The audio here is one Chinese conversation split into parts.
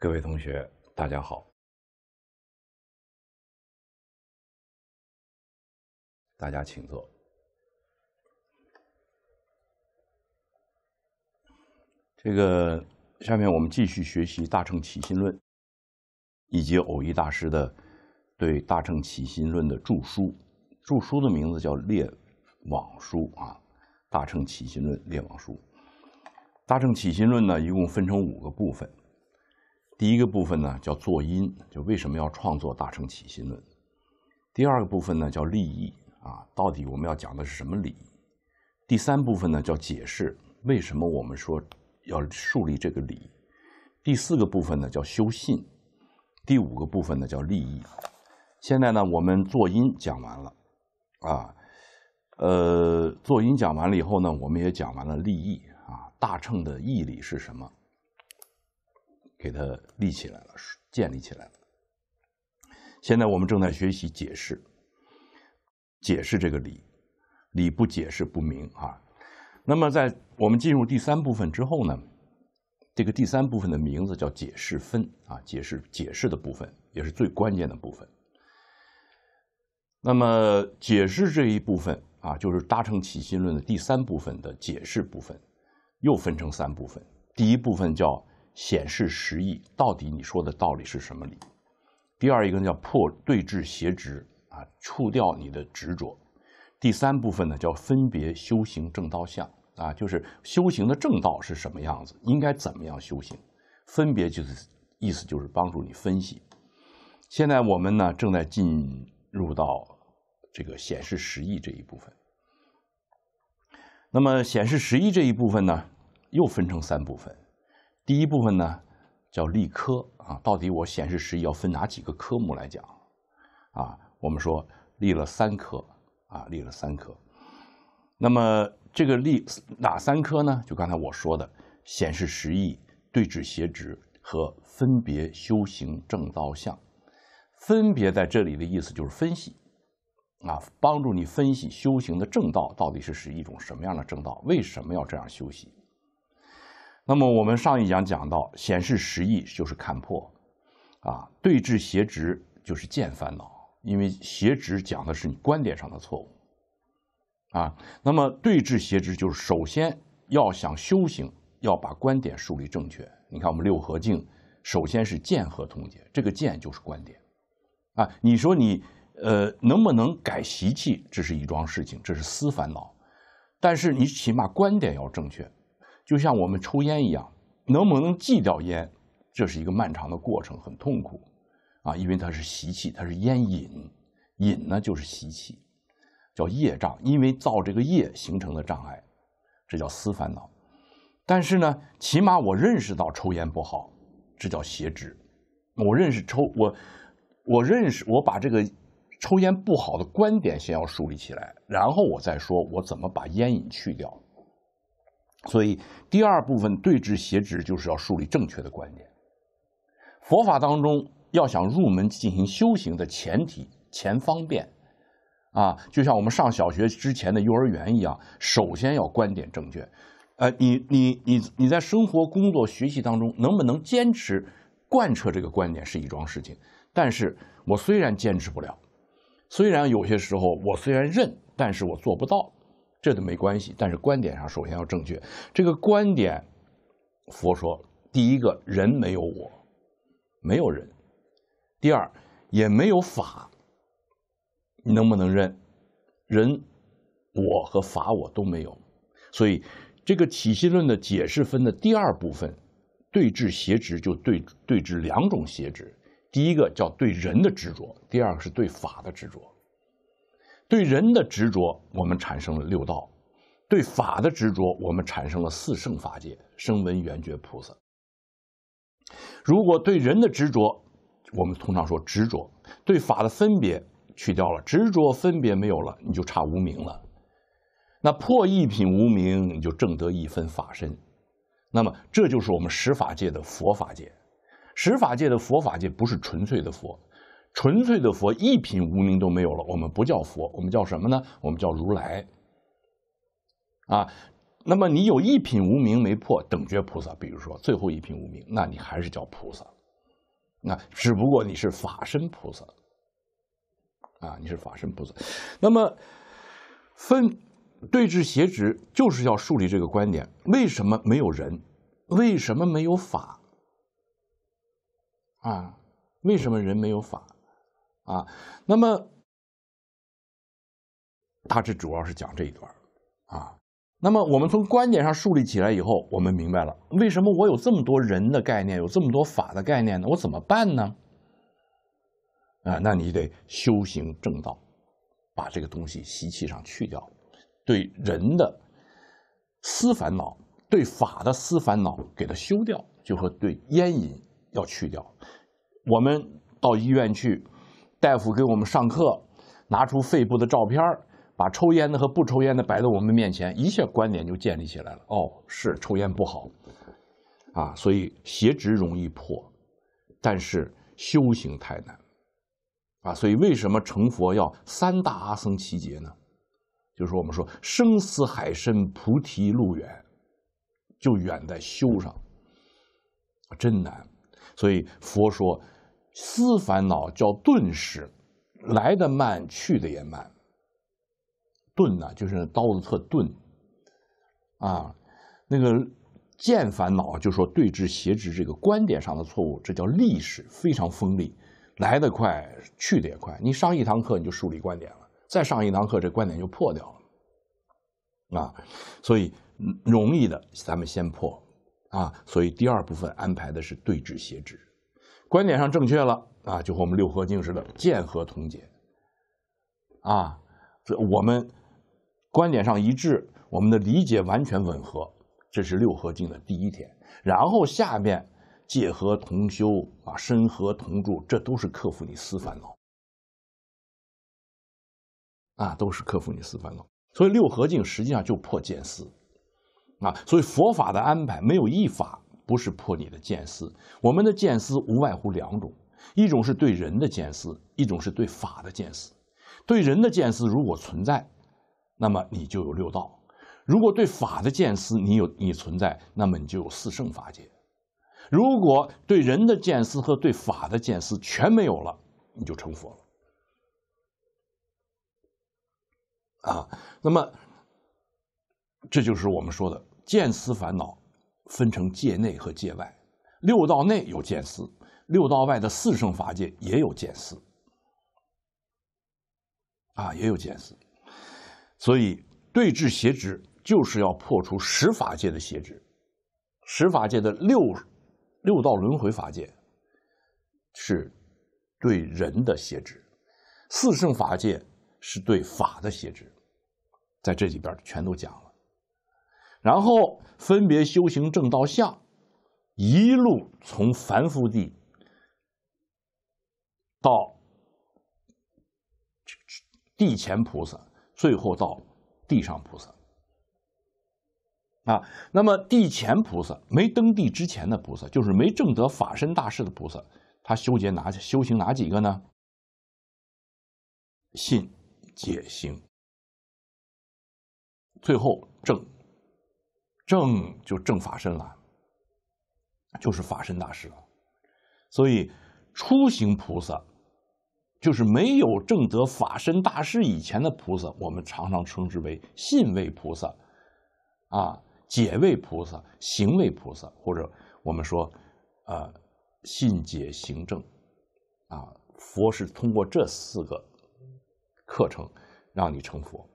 各位同学，大家好。大家请坐。这个，下面我们继续学习《大乘起心论》，以及偶一大师的对《大乘起心论》的著书。著书的名字叫《列网书》啊，《大乘起心论》列网书》。《大乘起心论》呢，一共分成五个部分。第一个部分呢叫作因，就为什么要创作《大乘起心论》？第二个部分呢叫立意。啊，到底我们要讲的是什么理？第三部分呢叫解释，为什么我们说要树立这个理？第四个部分呢叫修信，第五个部分呢叫立益。现在呢，我们作音讲完了，啊，呃，作音讲完了以后呢，我们也讲完了立益啊，大乘的义理是什么？给它立起来了，建立起来了。现在我们正在学习解释。解释这个理，理不解释不明啊。那么在我们进入第三部分之后呢，这个第三部分的名字叫解释分啊，解释解释的部分也是最关键的部分。那么解释这一部分啊，就是《达成起心论》的第三部分的解释部分，又分成三部分。第一部分叫显示实意，到底你说的道理是什么理？第二一个叫破对峙邪执。啊，触掉你的执着。第三部分呢，叫分别修行正道相啊，就是修行的正道是什么样子，应该怎么样修行。分别就是意思就是帮助你分析。现在我们呢，正在进入到这个显示实意这一部分。那么显示实意这一部分呢，又分成三部分。第一部分呢，叫立科啊，到底我显示实意要分哪几个科目来讲啊？我们说立了三科啊，立了三科。那么这个立哪三科呢？就刚才我说的，显示实意、对治邪执和分别修行正道相。分别在这里的意思就是分析，啊，帮助你分析修行的正道到底是是一种什么样的正道，为什么要这样修行？那么我们上一讲讲到，显示实意就是看破，啊，对治邪执就是见烦恼。因为邪执讲的是你观点上的错误，啊，那么对治邪执就是首先要想修行，要把观点树立正确。你看我们六合敬，首先是见和同解，这个见就是观点，啊，你说你呃能不能改习气，这是一桩事情，这是私烦恼，但是你起码观点要正确，就像我们抽烟一样，能不能戒掉烟，这是一个漫长的过程，很痛苦。啊，因为它是习气，它是烟瘾，瘾呢就是习气，叫业障，因为造这个业形成的障碍，这叫思烦恼。但是呢，起码我认识到抽烟不好，这叫邪执。我认识抽我，我认识我把这个抽烟不好的观点先要树立起来，然后我再说我怎么把烟瘾去掉。所以第二部分对治邪执就是要树立正确的观点，佛法当中。要想入门进行修行的前提，钱方便，啊，就像我们上小学之前的幼儿园一样，首先要观点正确，呃，你你你你在生活、工作、学习当中能不能坚持贯彻这个观点是一桩事情，但是我虽然坚持不了，虽然有些时候我虽然认，但是我做不到，这都没关系，但是观点上首先要正确。这个观点，佛说，第一个人没有我，没有人。第二，也没有法，能不能认人我和法我都没有，所以这个体系论的解释分的第二部分，对治邪执就对对治两种邪执，第一个叫对人的执着，第二个是对法的执着。对人的执着，我们产生了六道；对法的执着，我们产生了四圣法界，声闻缘觉菩萨。如果对人的执着，我们通常说执着对法的分别去掉了，执着分别没有了，你就差无名了。那破一品无名，你就正得一分法身。那么这就是我们十法界的佛法界。十法界的佛法界不是纯粹的佛，纯粹的佛一品无名都没有了，我们不叫佛，我们叫什么呢？我们叫如来。啊，那么你有一品无名没破，等觉菩萨，比如说最后一品无名，那你还是叫菩萨。那只不过你是法身菩萨，啊，你是法身菩萨。那么，分对治邪执，就是要树立这个观点：为什么没有人？为什么没有法？啊，为什么人没有法？啊，那么，他这主要是讲这一段啊。那么我们从观点上树立起来以后，我们明白了为什么我有这么多人的概念，有这么多法的概念呢？我怎么办呢？啊，那你得修行正道，把这个东西习气上去掉，对人的思烦恼，对法的思烦恼给它修掉，就和对烟瘾要去掉。我们到医院去，大夫给我们上课，拿出肺部的照片把抽烟的和不抽烟的摆在我们面前，一切观点就建立起来了。哦，是抽烟不好，啊，所以邪执容易破，但是修行太难，啊，所以为什么成佛要三大阿僧祇劫呢？就是我们说生死海深，菩提路远，就远在修上，真难。所以佛说，思烦恼叫顿失，来的慢，去的也慢。钝呐，就是刀子特钝，啊，那个剑烦恼，就说对治邪执这个观点上的错误，这叫历史非常锋利，来得快，去得也快。你上一堂课你就树立观点了，再上一堂课这观点就破掉了，啊，所以容易的咱们先破，啊，所以第二部分安排的是对治邪执，观点上正确了，啊，就和我们六合镜似的，剑合同解，啊，这我们。观点上一致，我们的理解完全吻合，这是六合敬的第一点。然后下面，戒和同修啊，身和同住，这都是克服你私烦恼。啊，都是克服你私烦恼。所以六合敬实际上就破见思。啊，所以佛法的安排没有一法不是破你的见思。我们的见思无外乎两种，一种是对人的见思，一种是对法的见思。对人的见思如果存在。那么你就有六道。如果对法的见思你有你存在，那么你就有四圣法界。如果对人的见思和对法的见思全没有了，你就成佛了。啊，那么这就是我们说的见思烦恼分成界内和界外。六道内有见思，六道外的四圣法界也有见思，啊，也有见思。所以，对治邪执就是要破除十法界的邪执，十法界的六六道轮回法界是对人的邪执，四圣法界是对法的邪执，在这里边全都讲了，然后分别修行正道相，一路从凡夫地到地前菩萨。最后到地上菩萨，啊，那么地前菩萨没登地之前的菩萨，就是没证得法身大士的菩萨，他修结哪修行哪几个呢？信、解、行，最后证，证就正法身了，就是法身大事了。所以初行菩萨。就是没有证得法身大师以前的菩萨，我们常常称之为信位菩萨、啊解位菩萨、行位菩萨，或者我们说，啊信解行正，啊佛是通过这四个课程让你成佛，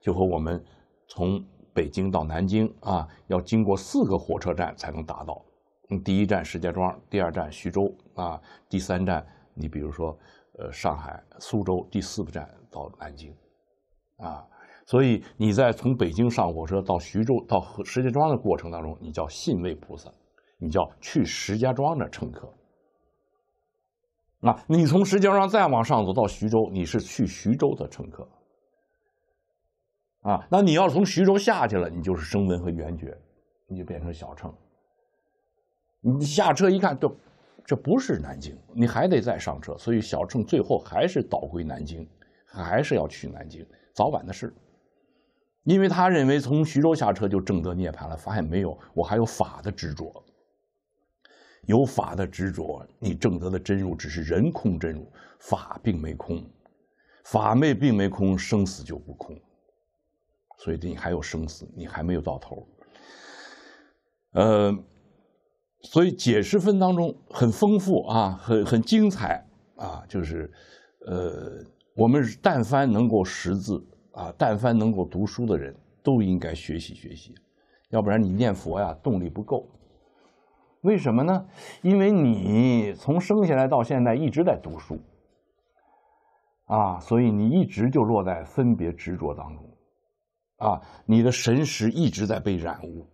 就和我们从北京到南京啊，要经过四个火车站才能达到，第一站石家庄，第二站徐州啊，第三站你比如说。呃，上海、苏州第四个站到南京，啊，所以你在从北京上火车到徐州到石家庄的过程当中，你叫信位菩萨，你叫去石家庄的乘客。那你从石家庄再往上走到徐州，你是去徐州的乘客，啊，那你要从徐州下去了，你就是声闻和缘觉，你就变成小乘。你下车一看，都。这不是南京，你还得再上车。所以小乘最后还是倒归南京，还是要去南京，早晚的事。因为他认为从徐州下车就正得涅盘了，发现没有，我还有法的执着，有法的执着，你正得的真入只是人空真入，法并没空，法昧并没空，生死就不空。所以你还有生死，你还没有到头。呃。所以，解释分当中很丰富啊，很很精彩啊。就是，呃，我们但凡能够识字啊，但凡能够读书的人，都应该学习学习，要不然你念佛呀，动力不够。为什么呢？因为你从生下来到现在一直在读书，啊，所以你一直就落在分别执着当中，啊，你的神识一直在被染污，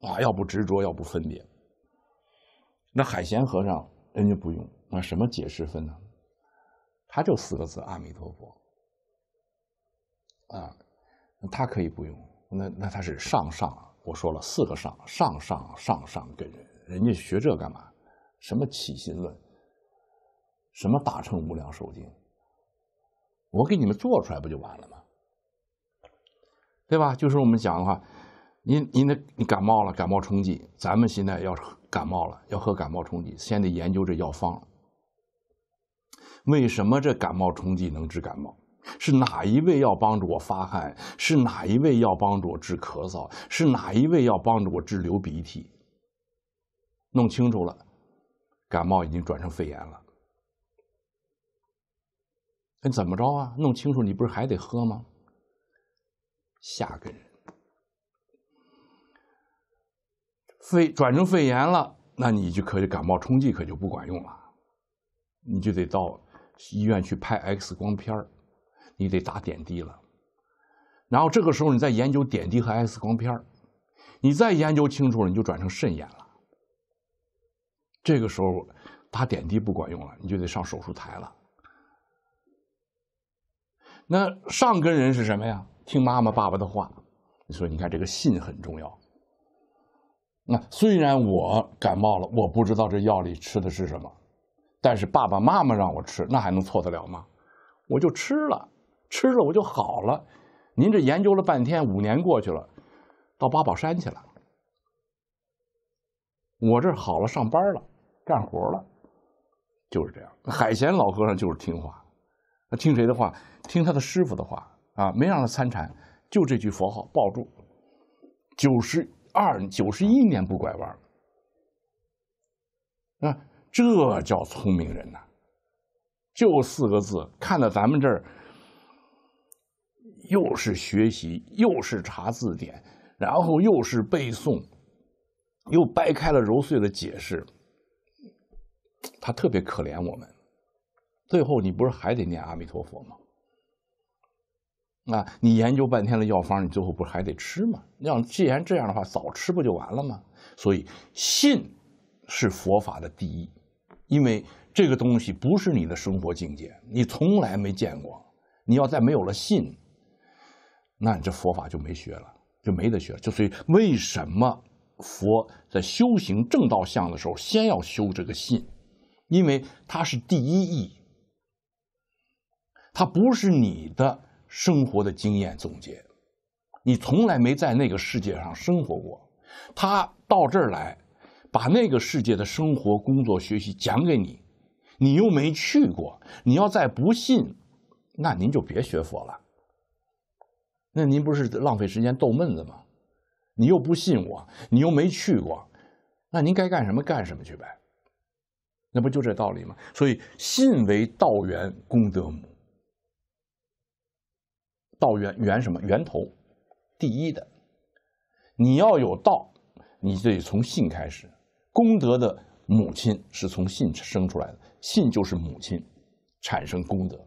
啊，要不执着，要不分别。那海贤和尚，人家不用那什么解释分呢？他就四个字“阿弥陀佛”，啊，他可以不用。那那他是上上，我说了四个上上上上跟人，人家学这干嘛？什么起心论？什么大乘无量寿经？我给你们做出来不就完了吗？对吧？就是我们讲的话，你你那你感冒了，感冒冲剂，咱们现在要。感冒了，要喝感冒冲剂，先得研究这药方。为什么这感冒冲剂能治感冒？是哪一味药帮助我发汗？是哪一味药帮助我治咳嗽？是哪一味药帮助我治流鼻涕？弄清楚了，感冒已经转成肺炎了。那怎么着啊？弄清楚你不是还得喝吗？下根。肺转成肺炎了，那你就可以感冒冲剂可就不管用了，你就得到医院去拍 X 光片儿，你得打点滴了，然后这个时候你再研究点滴和 X 光片儿，你再研究清楚了，你就转成肾炎了，这个时候打点滴不管用了，你就得上手术台了。那上根人是什么呀？听妈妈、爸爸的话，你说你看这个信很重要。那虽然我感冒了，我不知道这药里吃的是什么，但是爸爸妈妈让我吃，那还能错得了吗？我就吃了，吃了我就好了。您这研究了半天，五年过去了，到八宝山去了，我这好了，上班了，干活了，就是这样。海贤老和尚就是听话，听谁的话？听他的师傅的话啊！没让他参禅，就这句佛号，抱住九十。二九十一年不拐弯儿，啊，这叫聪明人呐！就四个字，看到咱们这儿，又是学习，又是查字典，然后又是背诵，又掰开了揉碎了解释，他特别可怜我们。最后，你不是还得念阿弥陀佛吗？那，你研究半天的药方，你最后不还得吃吗？要既然这样的话，早吃不就完了吗？所以，信是佛法的第一，因为这个东西不是你的生活境界，你从来没见过。你要再没有了信，那你这佛法就没学了，就没得学。了。就所以，为什么佛在修行正道相的时候，先要修这个信？因为它是第一义，它不是你的。生活的经验总结，你从来没在那个世界上生活过，他到这儿来，把那个世界的生活、工作、学习讲给你，你又没去过，你要再不信，那您就别学佛了。那您不是浪费时间逗闷子吗？你又不信我，你又没去过，那您该干什么干什么去呗，那不就这道理吗？所以信为道源功德母。道源源什么源头，第一的，你要有道，你得从信开始，功德的母亲是从信生出来的，信就是母亲，产生功德。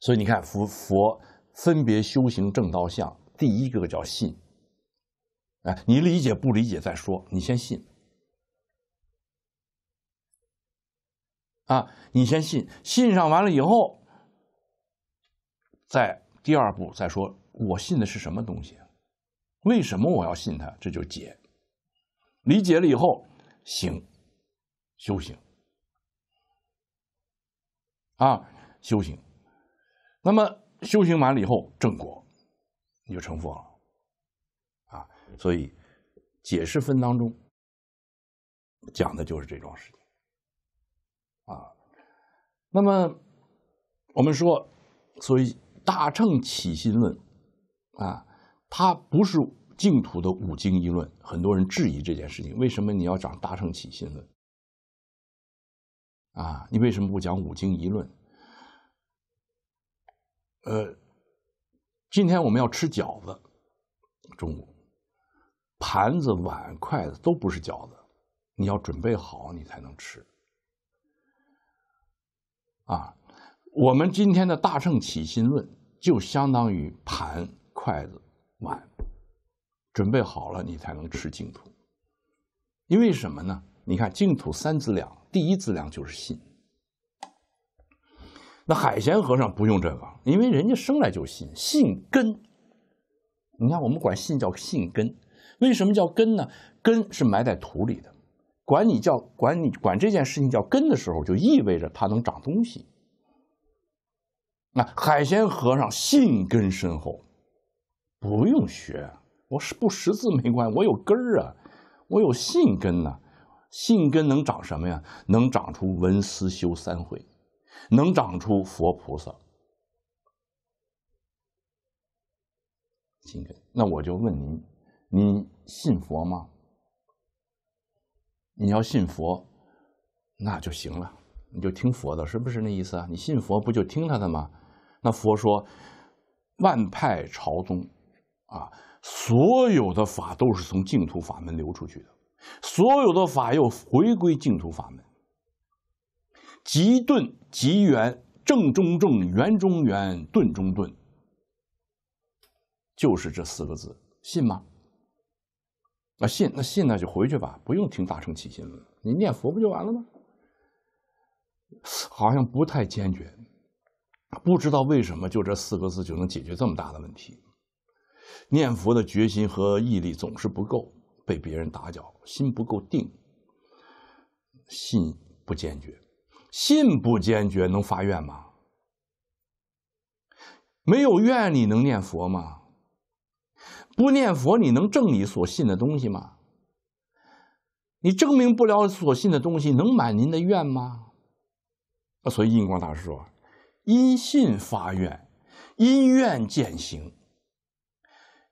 所以你看佛佛分别修行正道相，第一个叫信，哎，你理解不理解再说，你先信，啊，你先信，信上完了以后。在第二步再说，我信的是什么东西？为什么我要信他？这就是解。理解了以后，行，修行，啊，修行。那么修行完了以后，正果，你就成佛了。啊，所以解释分当中讲的就是这桩事情。啊，那么我们说，所以。大乘起心论，啊，它不是净土的五经一论。很多人质疑这件事情，为什么你要讲大乘起心论？啊，你为什么不讲五经一论？呃，今天我们要吃饺子，中午，盘子、碗、筷子都不是饺子，你要准备好你才能吃，啊。我们今天的大圣起心论，就相当于盘、筷子、碗，准备好了，你才能吃净土。因为什么呢？你看净土三字两，第一字两就是信。那海贤和尚不用这个，因为人家生来就信，信根。你看我们管信叫信根，为什么叫根呢？根是埋在土里的，管你叫管你管这件事情叫根的时候，就意味着它能长东西。那海鲜和尚信根深厚，不用学。我是不识字没关系，我有根儿啊，我有信根呐，信根能长什么呀？能长出文思修三会，能长出佛菩萨。根。那我就问您，您信佛吗？你要信佛，那就行了，你就听佛的，是不是那意思啊？你信佛不就听他的吗？那佛说，万派朝宗，啊，所有的法都是从净土法门流出去的，所有的法又回归净土法门。即顿即圆，正中正，圆中圆，顿中顿，就是这四个字，信吗？那信，那信，那就回去吧，不用听大乘起心了，你念佛不就完了吗？好像不太坚决。不知道为什么，就这四个字就能解决这么大的问题。念佛的决心和毅力总是不够，被别人打搅，心不够定，信不坚决，信不坚决能发愿吗？没有愿，你能念佛吗？不念佛，你能证你所信的东西吗？你证明不了所信的东西，能满您的愿吗？所以印光大师说。因信发愿，因愿践行，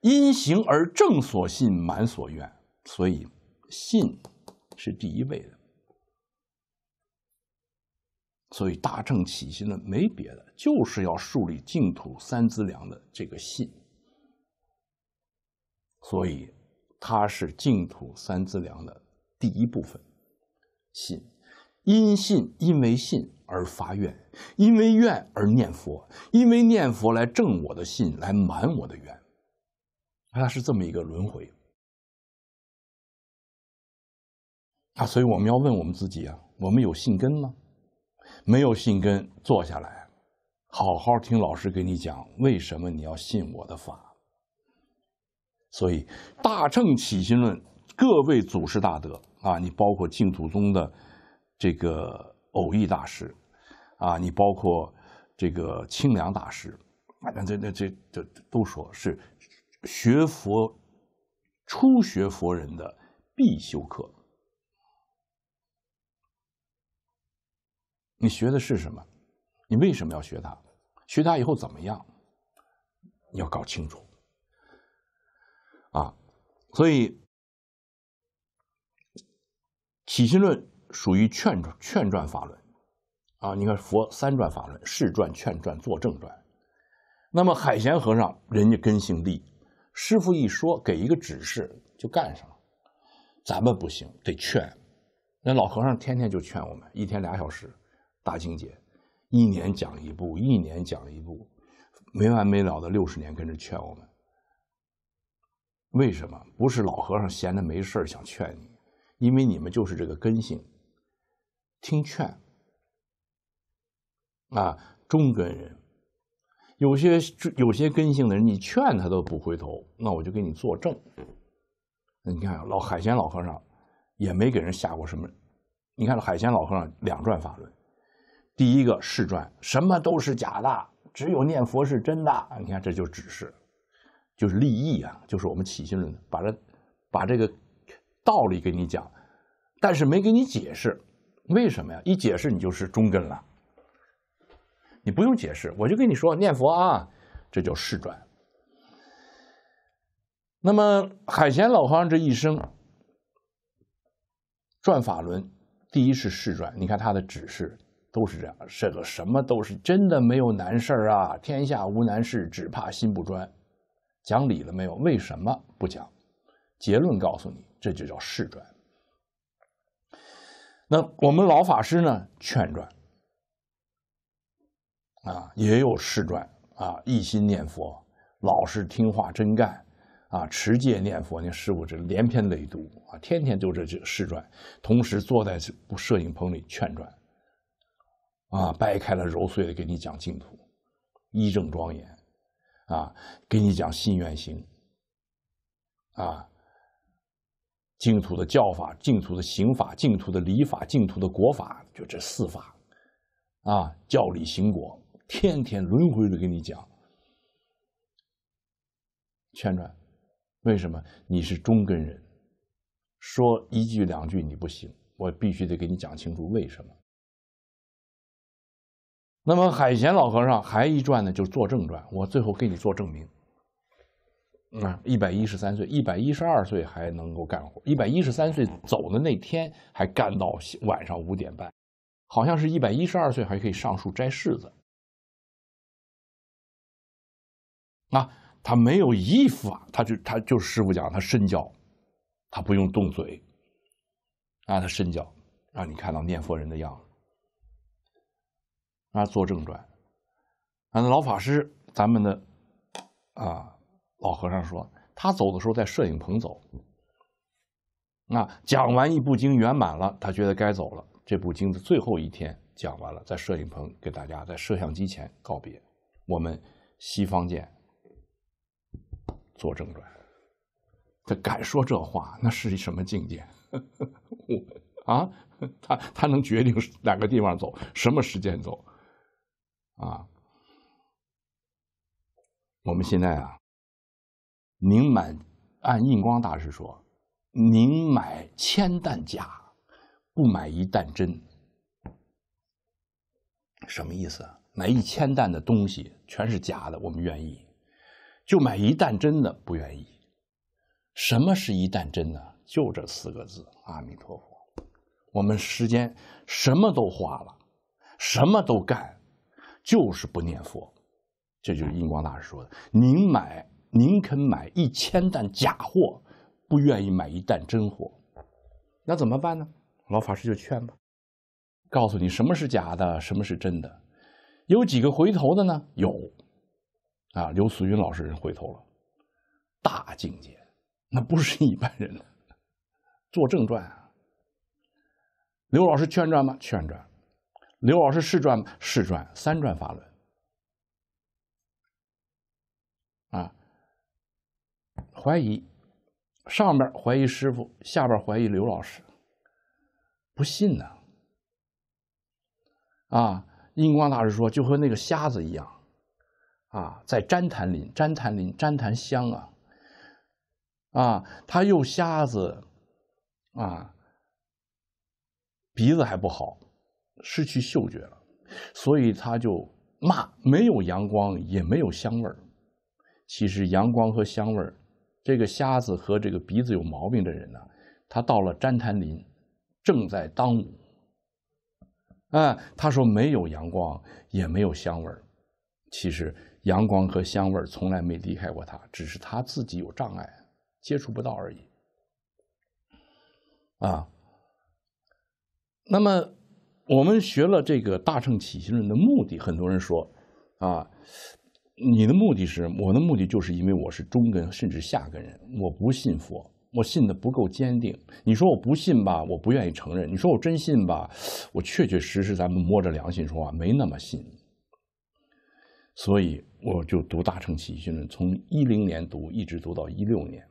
因行而正所信满所愿。所以，信是第一位的。所以，大正起心呢，没别的，就是要树立净土三资粮的这个信。所以，它是净土三资粮的第一部分，信。因信，因为信而发愿，因为愿而念佛，因为念佛来正我的信，来满我的愿，它是这么一个轮回啊！所以我们要问我们自己啊：我们有信根吗？没有信根，坐下来，好好听老师给你讲为什么你要信我的法。所以，《大正起心论》，各位祖师大德啊，你包括净土宗的。这个偶益大师，啊，你包括这个清凉大师，那这、那这、这都说是学佛初学佛人的必修课。你学的是什么？你为什么要学它？学它以后怎么样？你要搞清楚。啊，所以起心论。属于劝劝传法论啊！你看佛三传法论，是传、劝传、作正传。那么海贤和尚人家根性利，师傅一说给一个指示就干上了。咱们不行，得劝。那老和尚天天就劝我们，一天俩小时，大经界，一年讲一部，一年讲一部，没完没了的六十年跟着劝我们。为什么？不是老和尚闲着没事想劝你，因为你们就是这个根性。听劝啊，中根人，有些有些根性的人，你劝他都不回头，那我就给你作证。你看老海鲜老和尚也没给人下过什么。你看海鲜老和尚两转法轮，第一个是转，什么都是假的，只有念佛是真的。你看这就指示，就是利益啊，就是我们起心论，把这把这个道理给你讲，但是没给你解释。为什么呀？一解释你就是中根了，你不用解释，我就跟你说念佛啊，这叫世转。那么海贤老和尚这一生转法轮，第一是世转。你看他的指示都是这样，这个什么都是真的没有难事啊，天下无难事，只怕心不专。讲理了没有？为什么不讲？结论告诉你，这就叫世转。那我们老法师呢劝转啊，也有示传，啊，一心念佛，老实听话，真干，啊，持戒念佛，那师傅这连篇累读，啊，天天就这这示传，同时坐在摄影棚里劝转啊，掰开了揉碎的给你讲净土，一正庄严，啊，给你讲心愿行，啊。净土的教法、净土的刑法、净土的礼法、净土的国法，就这四法，啊，教理行国，天天轮回的跟你讲，旋转，为什么你是中根人？说一句两句你不行，我必须得给你讲清楚为什么。那么海贤老和尚还一传呢，就是做证传。我最后给你做证明。啊，一百一十三岁，一百一十二岁还能够干活，一百一十三岁走的那天还干到晚上五点半，好像是一百一十二岁还可以上树摘柿子。啊，他没有衣服啊，他就他就是师傅讲他身教，他不用动嘴，啊，他身教，让你看到念佛人的样子。啊，做正传，啊，老法师，咱们的，啊。老和尚说：“他走的时候在摄影棚走。那讲完一部经圆满了，他觉得该走了。这部经的最后一天讲完了，在摄影棚给大家在摄像机前告别。我们西方见，坐正转。他敢说这话，那是什么境界？我啊，他他能决定哪个地方走，什么时间走，啊？我们现在啊。”您买，按印光大师说，您买千担假，不买一担真，什么意思？买一千担的东西全是假的，我们愿意；就买一担真的，不愿意。什么是一担真呢？就这四个字：阿弥陀佛。我们时间什么都花了，什么都干，就是不念佛。这就是印光大师说的：您买。宁肯买一千担假货，不愿意买一担真货，那怎么办呢？老法师就劝吧，告诉你什么是假的，什么是真的，有几个回头的呢？有，啊，刘素云老师人回头了，大境界，那不是一般人的。做正传啊，刘老师劝传吗？劝传，刘老师转吗？是转。三转法轮。怀疑，上边怀疑师傅，下边怀疑刘老师，不信呢。啊，印光大师说，就和那个瞎子一样，啊，在詹潭林、詹潭林、詹潭香啊，啊，他又瞎子，啊，鼻子还不好，失去嗅觉了，所以他就骂：没有阳光，也没有香味儿。其实阳光和香味儿。这个瞎子和这个鼻子有毛病的人呢，他到了旃潭林，正在当午，啊，他说没有阳光，也没有香味其实阳光和香味从来没离开过他，只是他自己有障碍，接触不到而已。啊，那么我们学了这个大乘起心论的目的，很多人说，啊。你的目的是我的目的，就是因为我是中根甚至下根人，我不信佛，我信的不够坚定。你说我不信吧，我不愿意承认；你说我真信吧，我确确实实，咱们摸着良心说话，没那么信。所以我就读《大乘起信论》，从一零年读一直读到一六年，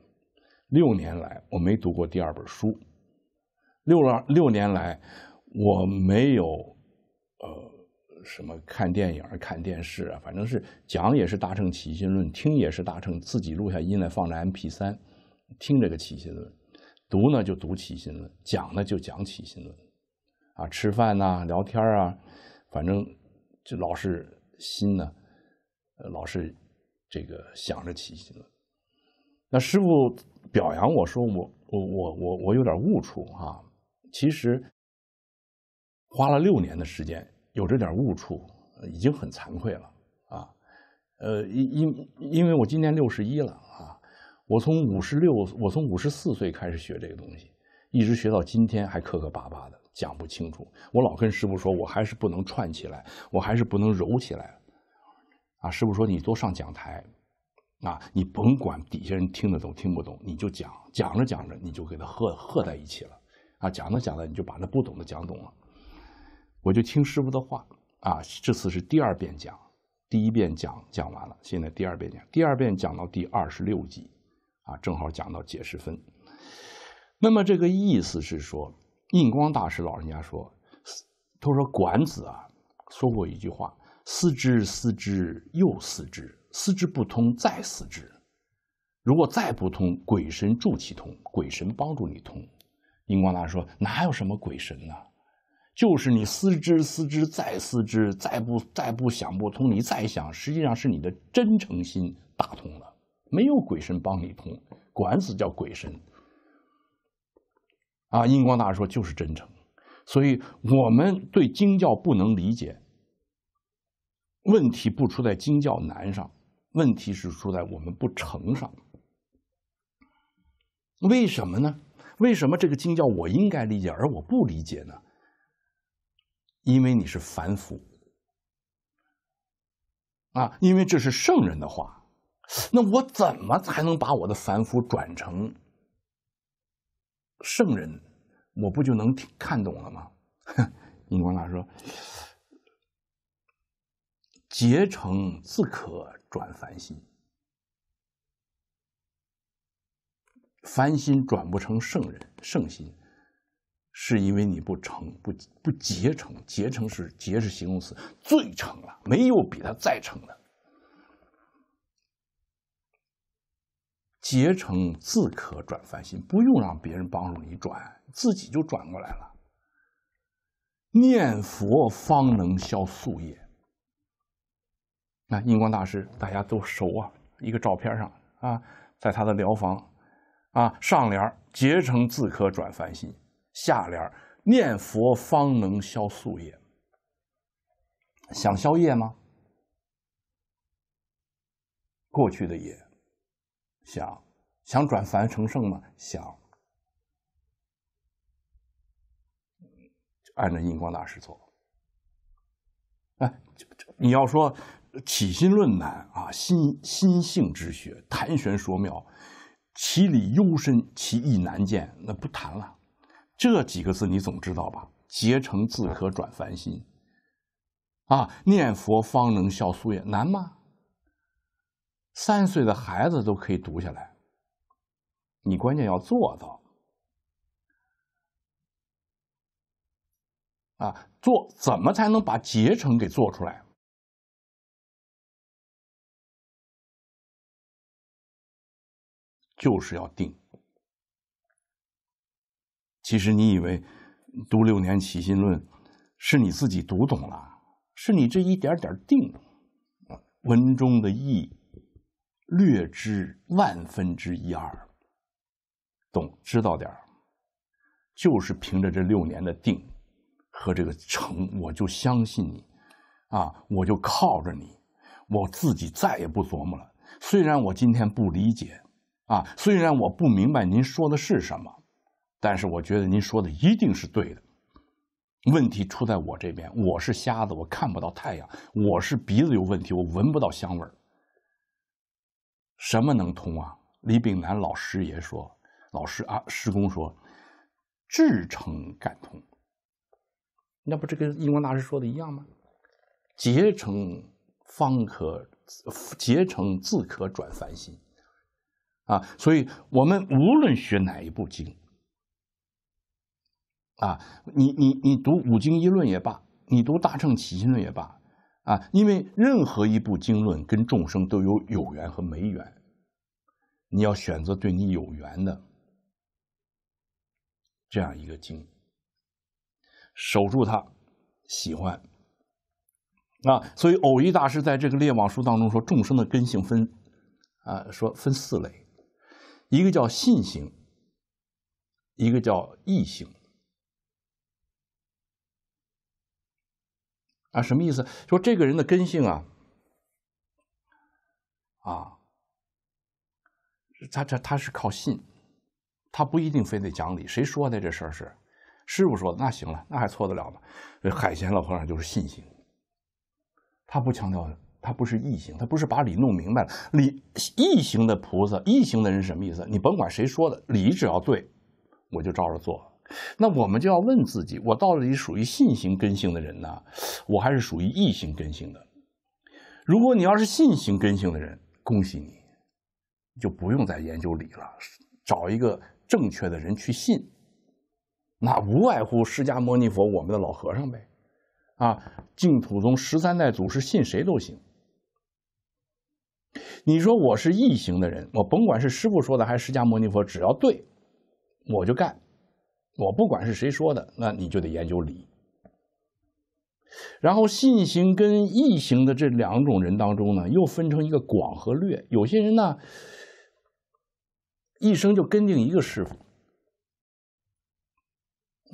六年来我没读过第二本书，六了六年来我没有，呃。什么看电影、看电视啊，反正是讲也是大乘起心论，听也是大乘，自己录下音来放着 MP3 听这个起心论，读呢就读起心论，讲呢就讲起心论，啊，吃饭呐、聊天啊，反正就老是心呢，老是这个想着起心论。那师傅表扬我说，我我我我我有点误处哈，其实花了六年的时间。有这点误触，已经很惭愧了啊！呃，因因因为我今年六十一了啊，我从五十六，我从五十四岁开始学这个东西，一直学到今天还磕磕巴巴的讲不清楚。我老跟师傅说，我还是不能串起来，我还是不能揉起来。啊，师傅说你多上讲台，啊，你甭管底下人听得懂听不懂，你就讲，讲着讲着你就给他合合在一起了，啊，讲着讲着你就把那不懂的讲懂了。我就听师傅的话，啊，这次是第二遍讲，第一遍讲讲完了，现在第二遍讲，第二遍讲到第二十六集，啊，正好讲到解释分。那么这个意思是说，印光大师老人家说，他说管子啊说过一句话：思之，思之，又思之，思之不通，再思之。如果再不通，鬼神助其通，鬼神帮助你通。印光大师说，哪有什么鬼神呢？就是你思之思之再思之再不再不想不通，你再想，实际上是你的真诚心打通了。没有鬼神帮你通，管子叫鬼神啊。印光大师说就是真诚，所以我们对经教不能理解，问题不出在经教难上，问题是出在我们不成上。为什么呢？为什么这个经教我应该理解而我不理解呢？因为你是凡夫啊，因为这是圣人的话，那我怎么才能把我的凡夫转成圣人？我不就能看懂了吗？印光大师说：“结成自可转凡心，凡心转不成圣人，圣心。”是因为你不成不不结成，结成是结是形容词，最成了，没有比他再成的。结成自可转凡心，不用让别人帮助你转，自己就转过来了。念佛方能消宿业。那印光大师大家都熟啊，一个照片上啊，在他的疗房啊，上联结成自可转凡心。下联念佛方能消宿业。想消业吗？过去的业，想想转凡成圣吗？想，按照印光大师做。哎，你要说起心论难啊，心心性之学，谈玄说妙，其理幽深，其意难见，那不谈了。这几个字你总知道吧？结成自可转凡心，啊，念佛方能消夙也，难吗？三岁的孩子都可以读下来，你关键要做到，啊，做怎么才能把结成给做出来？就是要定。其实你以为读六年《起心论》，是你自己读懂了，是你这一点点定，文中的意，略知万分之一二，懂知道点就是凭着这六年的定和这个成，我就相信你，啊，我就靠着你，我自己再也不琢磨了。虽然我今天不理解，啊，虽然我不明白您说的是什么。但是我觉得您说的一定是对的，问题出在我这边，我是瞎子，我看不到太阳；我是鼻子有问题，我闻不到香味儿。什么能通啊？李炳南老师也说，老师啊，师公说，至诚感通。那不这跟英文大师说的一样吗？结诚方可，结诚自可转凡心。啊，所以我们无论学哪一部经。啊，你你你读五经一论也罢，你读大乘起心论也罢，啊，因为任何一部经论跟众生都有有缘和没缘，你要选择对你有缘的这样一个经，守住它，喜欢。啊，所以偶一大师在这个《列网书》当中说，众生的根性分啊，说分四类，一个叫信行，一个叫意行。啊，什么意思？说这个人的根性啊，啊，他他他是靠信，他不一定非得讲理。谁说的这事儿是？师傅说的，那行了，那还错得了这海贤老和尚就是信心，他不强调，他不是异行，他不是把理弄明白了。理异行的菩萨，异行的人什么意思？你甭管谁说的，理只要对，我就照着做。那我们就要问自己：我到底属于信行根性的人呢，我还是属于异行根性的？如果你要是信行根性的人，恭喜你，就不用再研究理了，找一个正确的人去信，那无外乎释迦牟尼佛、我们的老和尚呗，啊，净土宗十三代祖师信谁都行。你说我是异行的人，我甭管是师傅说的还是释迦牟尼佛，只要对我就干。我不管是谁说的，那你就得研究理。然后信行跟义行的这两种人当中呢，又分成一个广和略。有些人呢，一生就跟定一个师傅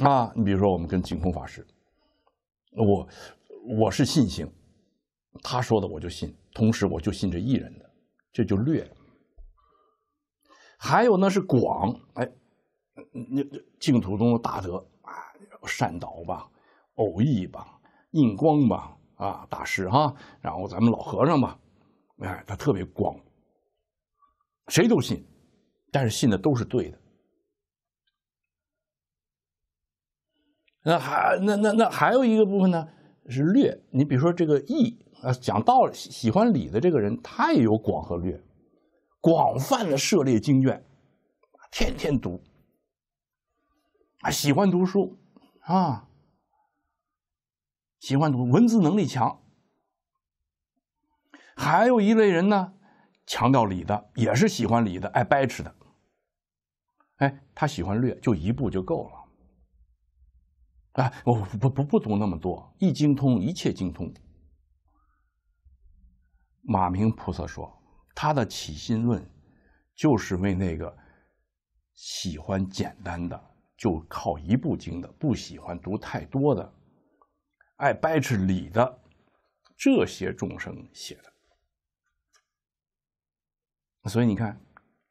啊。你比如说我们跟净空法师，我我是信行，他说的我就信，同时我就信这一人的，这就略。还有呢是广，哎。那净土中的大德啊，善导吧，偶益吧，印光吧，啊大师哈，然后咱们老和尚吧，哎，他特别广，谁都信，但是信的都是对的。那还那那那还有一个部分呢，是略。你比如说这个义啊，讲道理喜欢理的这个人，他也有广和略，广泛的涉猎经卷，天天读。喜欢读书，啊，喜欢读文字能力强。还有一类人呢，强调理的，也是喜欢理的，爱掰扯的。哎，他喜欢略，就一步就够了。啊，我不不不读那么多，一精通一切精通。马明菩萨说，他的起心论就是为那个喜欢简单的。就靠一部经的，不喜欢读太多的，爱掰扯理的这些众生写的。所以你看，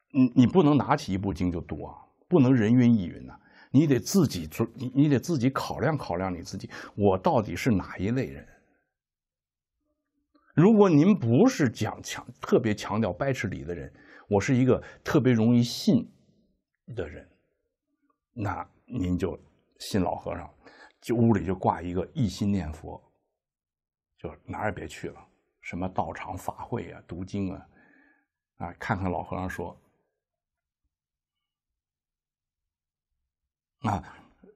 你你不能拿起一部经就读啊，不能人云亦云呐。你得自己做，你你得自己考量考量你自己，我到底是哪一类人？如果您不是讲强特别强调掰扯理的人，我是一个特别容易信的人。那您就信老和尚，就屋里就挂一个一心念佛，就哪儿也别去了，什么道场法会啊、读经啊，啊，看看老和尚说，啊，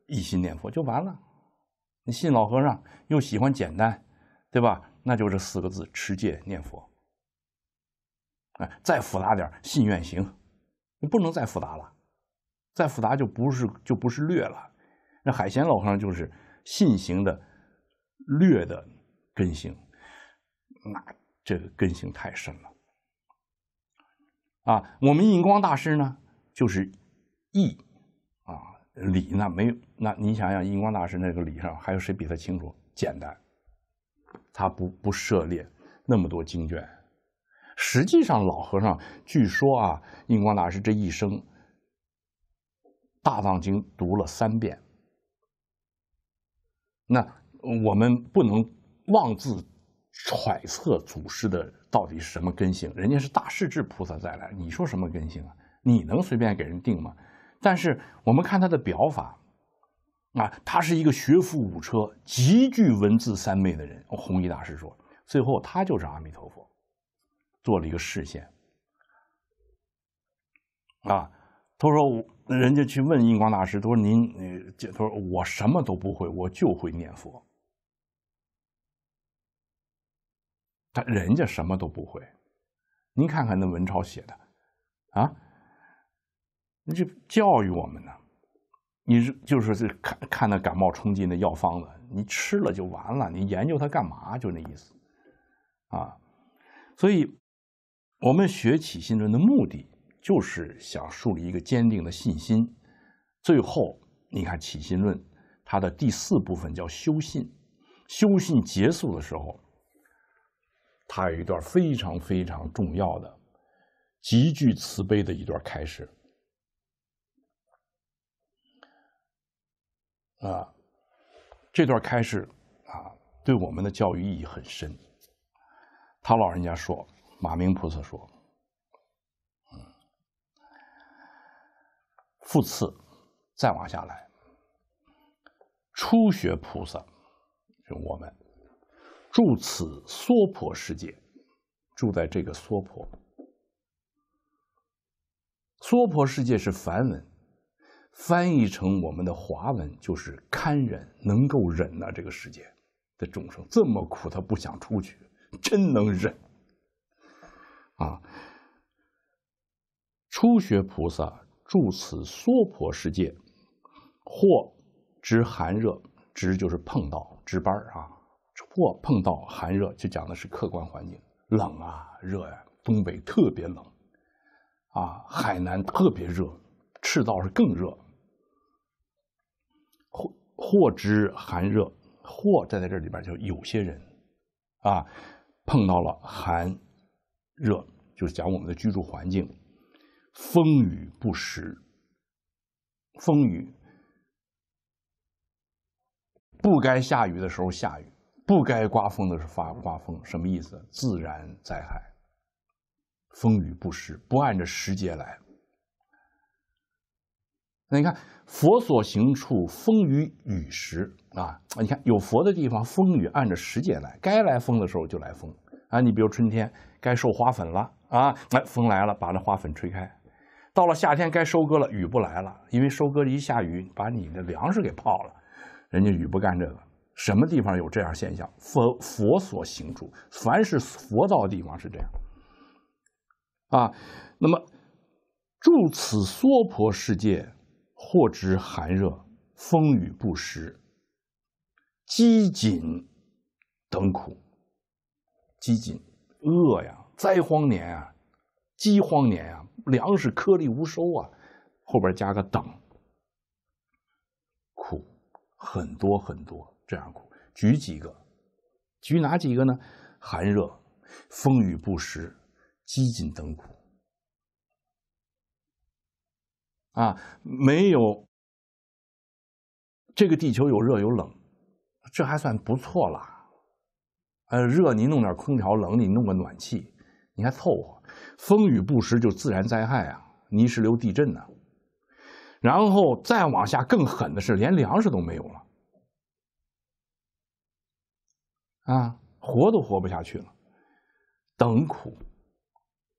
一心念佛就完了。你信老和尚又喜欢简单，对吧？那就这四个字：持戒念佛。啊，再复杂点，信愿行，你不能再复杂了。再复杂就不是就不是略了，那海贤老和尚就是信行的略的根性，那这个根性太深了啊！我们印光大师呢，就是义啊理那没有，那你想想印光大师那个理上，还有谁比他清楚？简单，他不不涉猎那么多经卷。实际上，老和尚据说啊，印光大师这一生。《大藏经》读了三遍，那我们不能妄自揣测祖师的到底是什么根性。人家是大势至菩萨再来，你说什么根性啊？你能随便给人定吗？但是我们看他的表法，啊，他是一个学富五车、极具文字三昧的人。弘一大师说，最后他就是阿弥陀佛，做了一个视线。啊，他说我。人家去问印光大师，他说：“您，呃，他说我什么都不会，我就会念佛。他人家什么都不会，您看看那文超写的，啊，那就教育我们呢。你是就是这看看那感冒冲剂那药方子，你吃了就完了，你研究它干嘛？就那意思，啊，所以我们学起心论的目的。”就是想树立一个坚定的信心。最后，你看《起信论》，它的第四部分叫修信，修信结束的时候，它有一段非常非常重要的、极具慈悲的一段开始。啊，这段开始啊，对我们的教育意义很深。他老人家说，马明菩萨说。复次，再往下来，初学菩萨，就我们住此娑婆世界，住在这个娑婆。娑婆世界是梵文，翻译成我们的华文就是堪忍，能够忍耐这个世界的众生这么苦，他不想出去，真能忍。啊，初学菩萨。住此娑婆世界，或知寒热，知就是碰到值班啊，或碰到寒热，就讲的是客观环境，冷啊，热呀，东北特别冷，啊，海南特别热，赤道是更热。或或知寒热，或站在这里边就有些人啊，碰到了寒热，就是讲我们的居住环境。风雨不时，风雨不该下雨的时候下雨，不该刮风的时候发刮风，什么意思？自然灾害，风雨不时，不按着时节来。那你看，佛所行处，风雨雨时啊，你看有佛的地方，风雨按着时节来，该来风的时候就来风啊。你比如春天该授花粉了啊，来风来了，把那花粉吹开。到了夏天该收割了，雨不来了，因为收割一下雨把你的粮食给泡了，人家雨不干这个。什么地方有这样现象？佛佛所行处，凡是佛道地方是这样。啊，那么住此娑婆世界，或知寒热风雨不时，饥馑等苦，饥馑饿呀，灾荒年啊，饥荒年啊。粮食颗粒无收啊，后边加个等，苦很多很多这样苦，举几个，举哪几个呢？寒热、风雨不时，饥馑等苦啊，没有这个地球有热有冷，这还算不错了。呃，热你弄点空调，冷你弄个暖气。你还凑合，风雨不时就自然灾害啊，泥石流、地震呢，然后再往下更狠的是，连粮食都没有了，啊，活都活不下去了，等苦，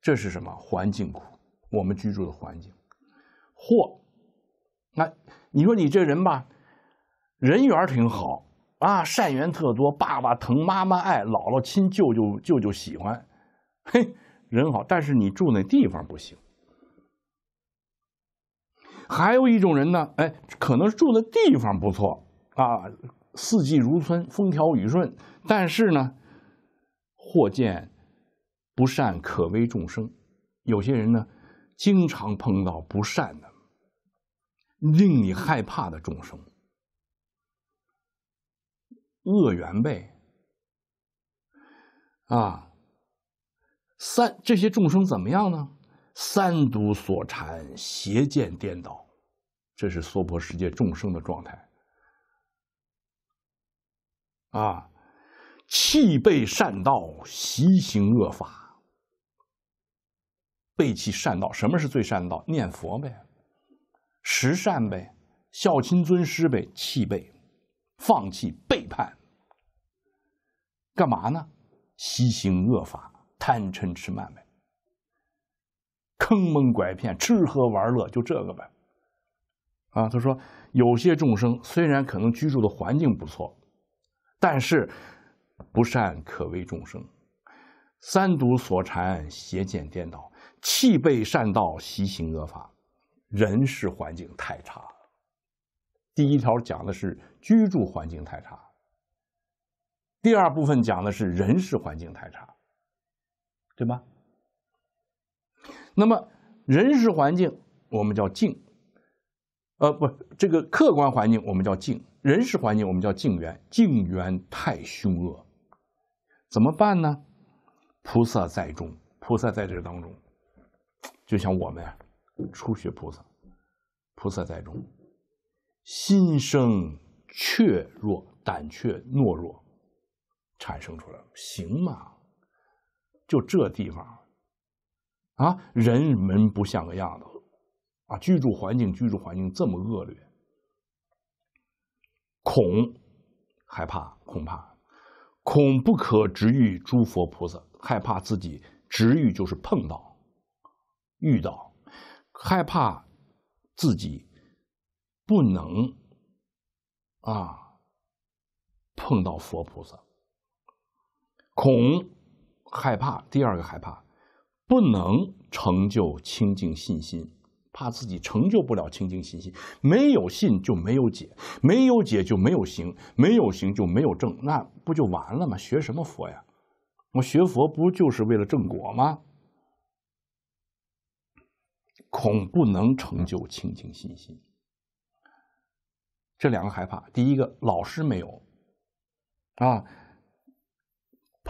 这是什么环境苦？我们居住的环境，祸，那你说你这人吧，人缘挺好啊，善缘特多，爸爸疼，妈妈爱，姥姥亲，舅舅舅舅喜欢。嘿，人好，但是你住那地方不行。还有一种人呢，哎，可能住的地方不错啊，四季如春，风调雨顺，但是呢，或见不善可危众生，有些人呢，经常碰到不善的，令你害怕的众生，恶缘呗，啊。三这些众生怎么样呢？三毒所缠，邪见颠倒，这是娑婆世界众生的状态。啊，弃背善道，习行恶法，背弃善道，什么是最善道？念佛呗，十善呗，孝亲尊师呗，弃背，放弃背叛，干嘛呢？习行恶法。贪嗔痴慢呗，坑蒙拐骗，吃喝玩乐，就这个呗。啊，他说有些众生虽然可能居住的环境不错，但是不善可畏众生，三毒所缠，邪见颠倒，弃背善道，习行恶法，人世环境太差。第一条讲的是居住环境太差，第二部分讲的是人世环境太差。对吗？那么人事环境我们叫静，呃不，这个客观环境我们叫静，人事环境我们叫静缘，静缘太凶恶，怎么办呢？菩萨在中，菩萨在这当中，就像我们呀，初学菩萨，菩萨在中，心生怯弱、胆怯、懦弱，产生出来，行吗？就这地方，啊，人们不像个样子，啊，居住环境，居住环境这么恶劣。恐，害怕，恐怕，恐不可直遇诸佛菩萨，害怕自己直遇就是碰到，遇到，害怕自己不能，啊，碰到佛菩萨，恐。害怕，第二个害怕，不能成就清净信心，怕自己成就不了清净信心。没有信就没有解，没有解就没有行，没有行就没有正，那不就完了吗？学什么佛呀？我学佛不就是为了正果吗？恐不能成就清净信心，这两个害怕。第一个，老师没有啊。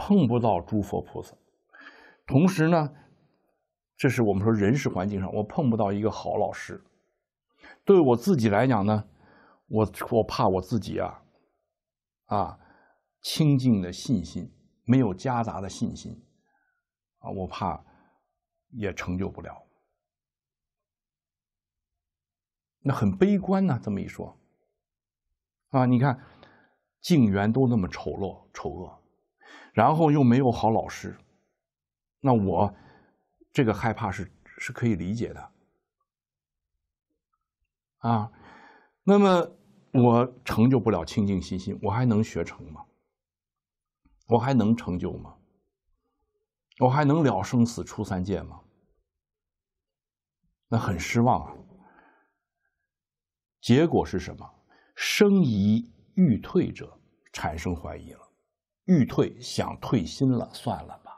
碰不到诸佛菩萨，同时呢，这是我们说人事环境上，我碰不到一个好老师。对我自己来讲呢，我我怕我自己啊，啊，清净的信心没有夹杂的信心啊，我怕也成就不了。那很悲观呢，这么一说啊，你看净缘都那么丑陋丑恶。然后又没有好老师，那我这个害怕是是可以理解的，啊，那么我成就不了清净心我还能学成吗？我还能成就吗？我还能了生死、出三界吗？那很失望啊！结果是什么？生疑欲退者产生怀疑了。欲退想退心了，算了吧，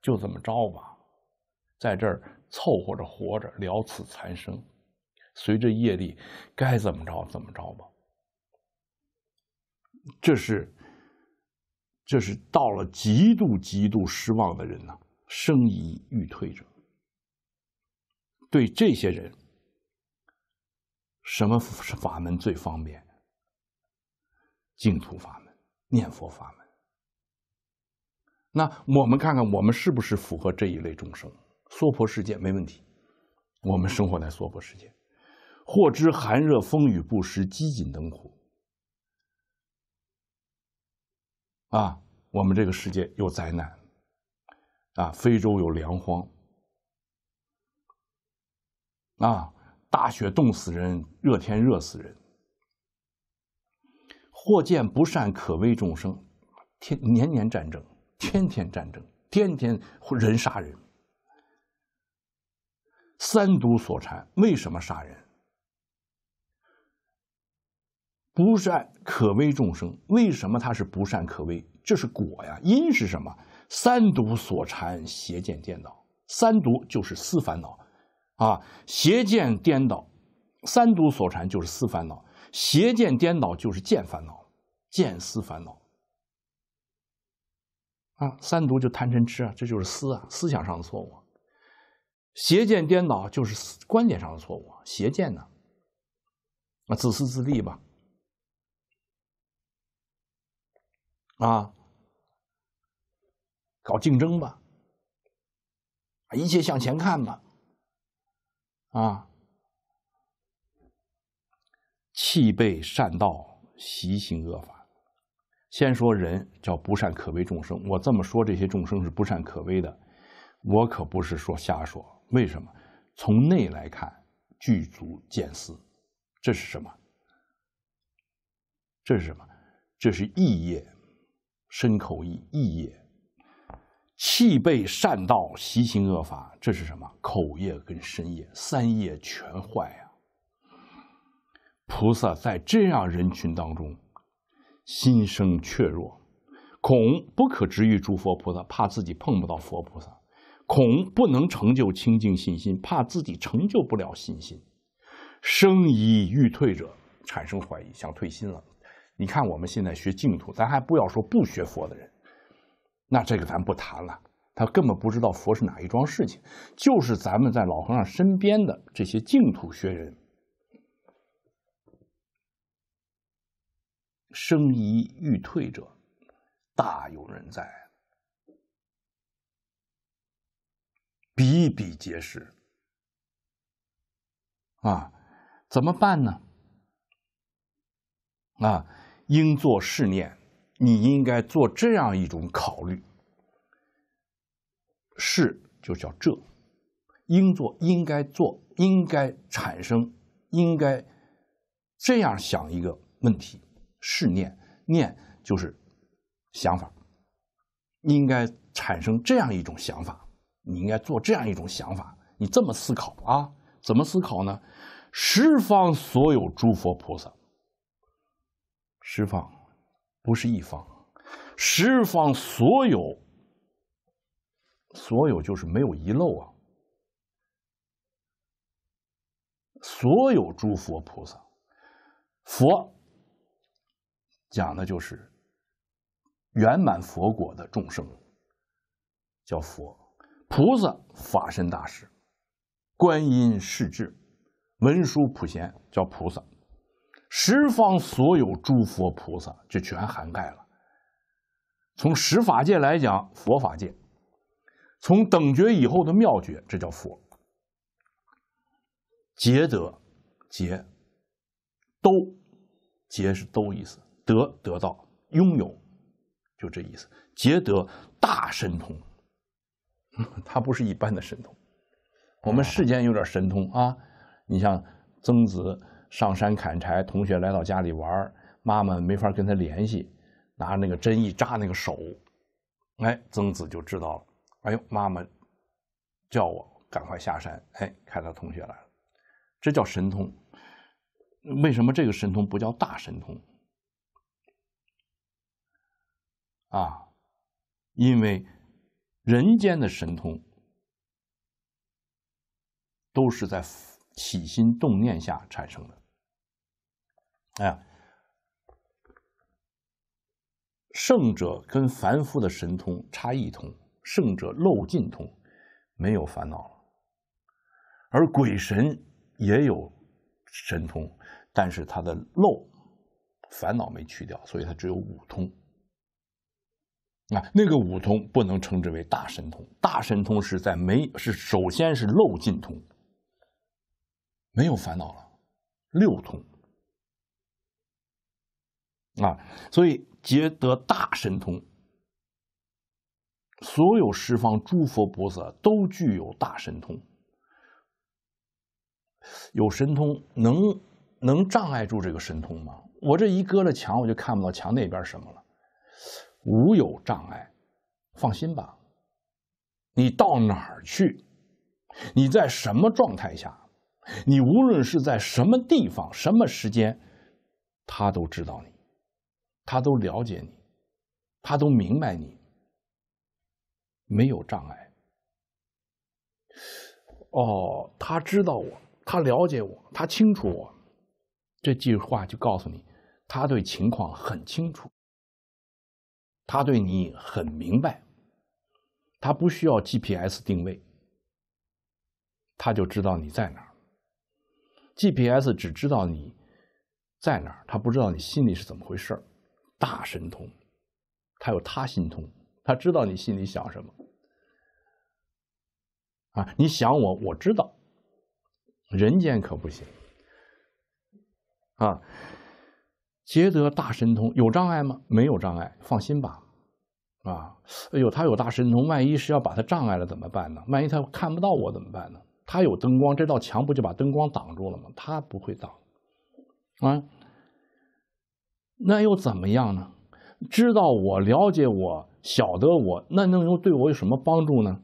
就这么着吧，在这儿凑合着活着，了此残生，随着业力，该怎么着怎么着吧。这是，这是到了极度极度失望的人呢，生疑欲退者。对这些人，什么是法门最方便？净土法门。念佛法门，那我们看看，我们是不是符合这一类众生？娑婆世界没问题，我们生活在娑婆世界，或知寒热风雨不时，饥馑等苦。啊，我们这个世界有灾难，啊，非洲有粮荒，啊，大雪冻死人，热天热死人。或见不善可为众生，天年年战争，天天战争，天天人杀人。三毒所缠，为什么杀人？不善可为众生，为什么他是不善可为？这是果呀，因是什么？三毒所缠，邪见颠倒。三毒就是思烦恼，啊，邪见颠倒，三毒所缠就是思烦恼。邪见颠倒就是见烦恼，见思烦恼啊，三毒就贪嗔痴啊，这就是思啊，思想上的错误。邪见颠倒就是观点上的错误。邪见呢，啊，自私自利吧，啊，搞竞争吧，一切向前看吧，啊。气背善道，习行恶法。先说人叫不善可为众生，我这么说，这些众生是不善可为的。我可不是说瞎说。为什么？从内来看，具足见思，这是什么？这是什么？这是意业，身口意意业。气背善道，习行恶法，这是什么？口业跟身业，三业全坏啊。菩萨在这样人群当中，心生怯弱，恐不可直遇诸佛菩萨，怕自己碰不到佛菩萨，恐不能成就清净信心，怕自己成就不了信心，生疑欲退者，产生怀疑，想退心了。你看我们现在学净土，咱还不要说不学佛的人，那这个咱不谈了，他根本不知道佛是哪一桩事情。就是咱们在老和尚身边的这些净土学人。生疑欲退者，大有人在，比比皆是。啊，怎么办呢？啊，应做试念，你应该做这样一种考虑。是就叫这，应做应该做，应该产生，应该这样想一个问题。是念念就是想法，应该产生这样一种想法，你应该做这样一种想法，你这么思考啊？怎么思考呢？十方所有诸佛菩萨，十方不是一方，十方所有所有就是没有遗漏啊，所有诸佛菩萨，佛。讲的就是圆满佛果的众生，叫佛、菩萨、法身大师、观音世智、文殊普贤，叫菩萨。十方所有诸佛菩萨，这全涵盖了。从十法界来讲，佛法界；从等觉以后的妙觉，这叫佛。劫得劫都劫是都意思。得得到拥有，就这意思。结得大神通，他不是一般的神通。我们世间有点神通啊，你像曾子上山砍柴，同学来到家里玩，妈妈没法跟他联系，拿那个针一扎那个手，哎，曾子就知道了。哎呦，妈妈叫我赶快下山，哎，看到同学来了，这叫神通。为什么这个神通不叫大神通？啊，因为人间的神通都是在起心动念下产生的。哎，圣者跟凡夫的神通差异通，圣者漏尽通，没有烦恼了；而鬼神也有神通，但是他的漏烦恼没去掉，所以他只有五通。啊，那个五通不能称之为大神通。大神通是在没是，首先是漏尽通，没有烦恼了，六通。啊，所以皆得大神通。所有十方诸佛菩萨都具有大神通。有神通能能障碍住这个神通吗？我这一隔了墙，我就看不到墙那边什么了。无有障碍，放心吧。你到哪儿去？你在什么状态下？你无论是在什么地方、什么时间，他都知道你，他都了解你，他都明白你。没有障碍。哦，他知道我，他了解我，他清楚我。这句话就告诉你，他对情况很清楚。他对你很明白，他不需要 GPS 定位，他就知道你在哪儿。GPS 只知道你在哪儿，他不知道你心里是怎么回事儿。大神通，他有他心通，他知道你心里想什么。啊，你想我，我知道。人间可不行，啊。结得大神通有障碍吗？没有障碍，放心吧，啊，哎呦，他有大神通，万一是要把他障碍了怎么办呢？万一他看不到我怎么办呢？他有灯光，这道墙不就把灯光挡住了吗？他不会挡，啊，那又怎么样呢？知道我，了解我，晓得我，那能又对我有什么帮助呢？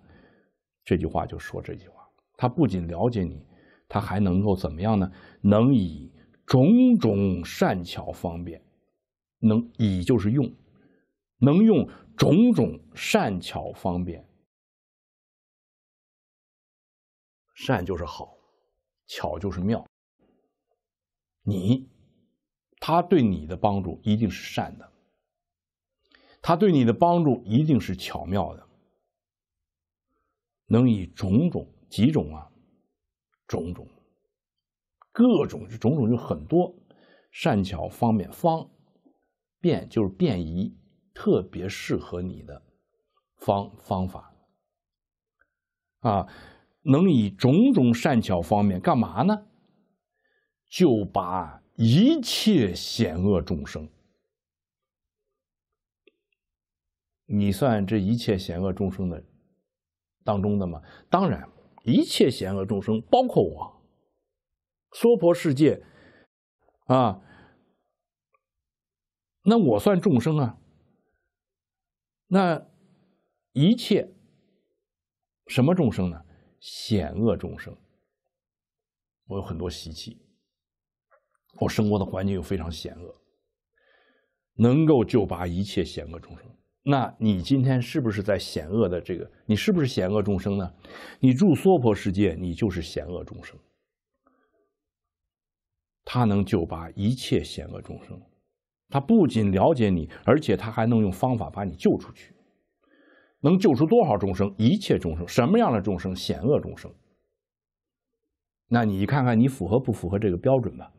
这句话就说这句话，他不仅了解你，他还能够怎么样呢？能以。种种善巧方便，能以就是用，能用种种善巧方便。善就是好，巧就是妙。你，他对你的帮助一定是善的，他对你的帮助一定是巧妙的，能以种种几种啊，种种。各种种种就很多，善巧方便，方便就是便宜，特别适合你的方方法，啊，能以种种善巧方便干嘛呢？就把一切险恶众生，你算这一切险恶众生的当中的吗？当然，一切险恶众生包括我。娑婆世界，啊，那我算众生啊？那一切什么众生呢？险恶众生。我有很多习气，我生活的环境又非常险恶，能够就把一切险恶众生。那你今天是不是在险恶的这个？你是不是险恶众生呢？你住娑婆世界，你就是险恶众生。他能救拔一切险恶众生，他不仅了解你，而且他还能用方法把你救出去。能救出多少众生？一切众生，什么样的众生？险恶众生。那你看看你符合不符合这个标准吧。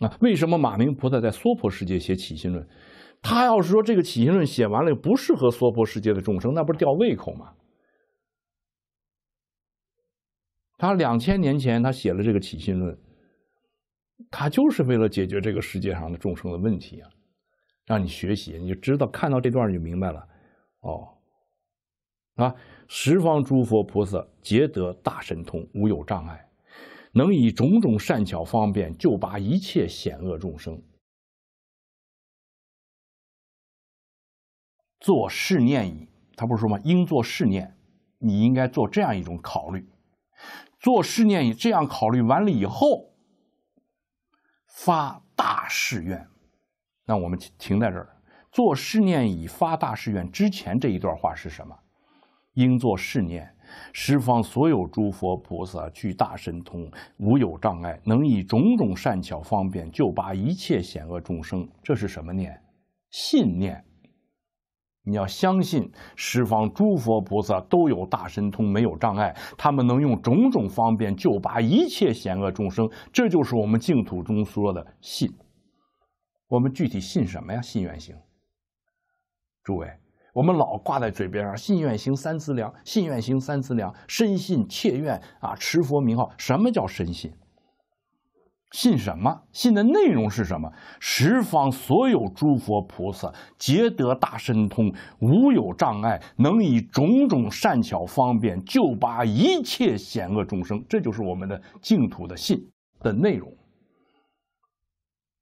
啊，为什么马明菩萨在娑婆世界写《起心论》？他要是说这个《起心论》写完了不适合娑婆世界的众生，那不是吊胃口吗？他两千年前，他写了这个起信论，他就是为了解决这个世界上的众生的问题啊，让你学习，你就知道，看到这段你就明白了，哦，啊，十方诸佛菩萨皆得大神通，无有障碍，能以种种善巧方便，就把一切险恶众生做试念矣。他不是说吗？应做试念，你应该做这样一种考虑。做誓念这样考虑完了以后，发大誓愿。那我们停停在这儿。做誓念以发大誓愿之前这一段话是什么？应做誓念，十方所有诸佛菩萨具大神通，无有障碍，能以种种善巧方便，就把一切险恶众生。这是什么念？信念。你要相信十方诸佛菩萨都有大神通，没有障碍，他们能用种种方便，救拔一切险恶众生。这就是我们净土中说的信。我们具体信什么呀？信愿行。诸位，我们老挂在嘴边上，信愿行三资粮，信愿行三资粮，深信切愿啊，持佛名号。什么叫深信？信什么？信的内容是什么？十方所有诸佛菩萨皆得大神通，无有障碍，能以种种善巧方便救拔一切险恶众生。这就是我们的净土的信的内容。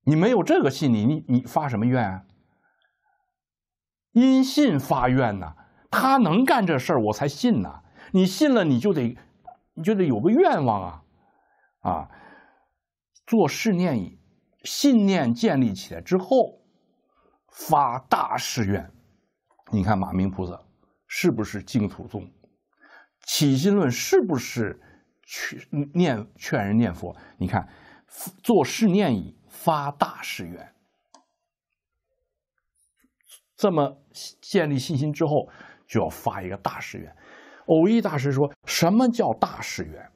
你没有这个信，你你你发什么愿啊？因信发愿呐，他能干这事儿，我才信呐。你信了，你就得，你就得有个愿望啊，啊。做誓念以，信念建立起来之后，发大誓愿。你看马明菩萨是不是净土宗？起心论是不是劝念劝人念佛？你看做誓念以，发大誓愿。这么建立信心之后，就要发一个大誓愿。偶一大师说什么叫大誓愿？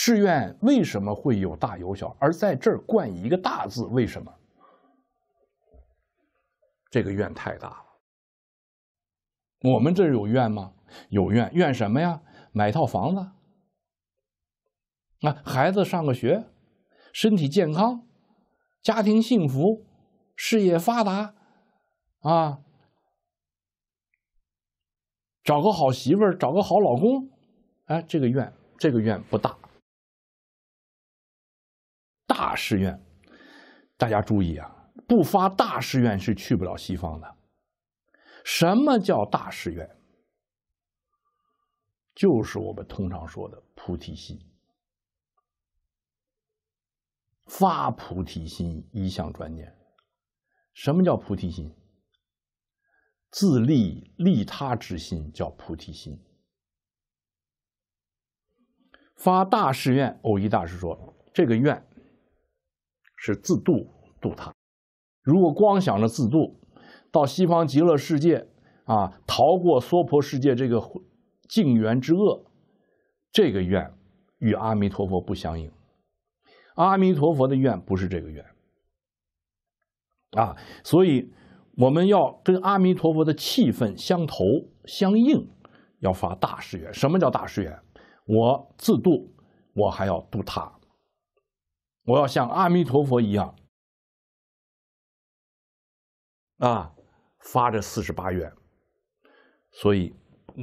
誓愿为什么会有大有小？而在这儿冠一个大字，为什么？这个愿太大了。我们这有愿吗？有愿，愿什么呀？买套房子，那孩子上个学，身体健康，家庭幸福，事业发达，啊，找个好媳妇儿，找个好老公，哎，这个愿，这个愿不大。誓愿，大家注意啊！不发大誓愿是去不了西方的。什么叫大誓愿？就是我们通常说的菩提心。发菩提心，一向专念。什么叫菩提心？自利利他之心叫菩提心。发大誓愿，偶一大师说这个愿。是自度度他，如果光想着自度，到西方极乐世界，啊，逃过娑婆世界这个境缘之恶，这个愿，与阿弥陀佛不相应。阿弥陀佛的愿不是这个愿，啊，所以我们要跟阿弥陀佛的气氛相投相应，要发大誓愿。什么叫大誓愿？我自度，我还要度他。我要像阿弥陀佛一样，啊，发这四十八愿。所以，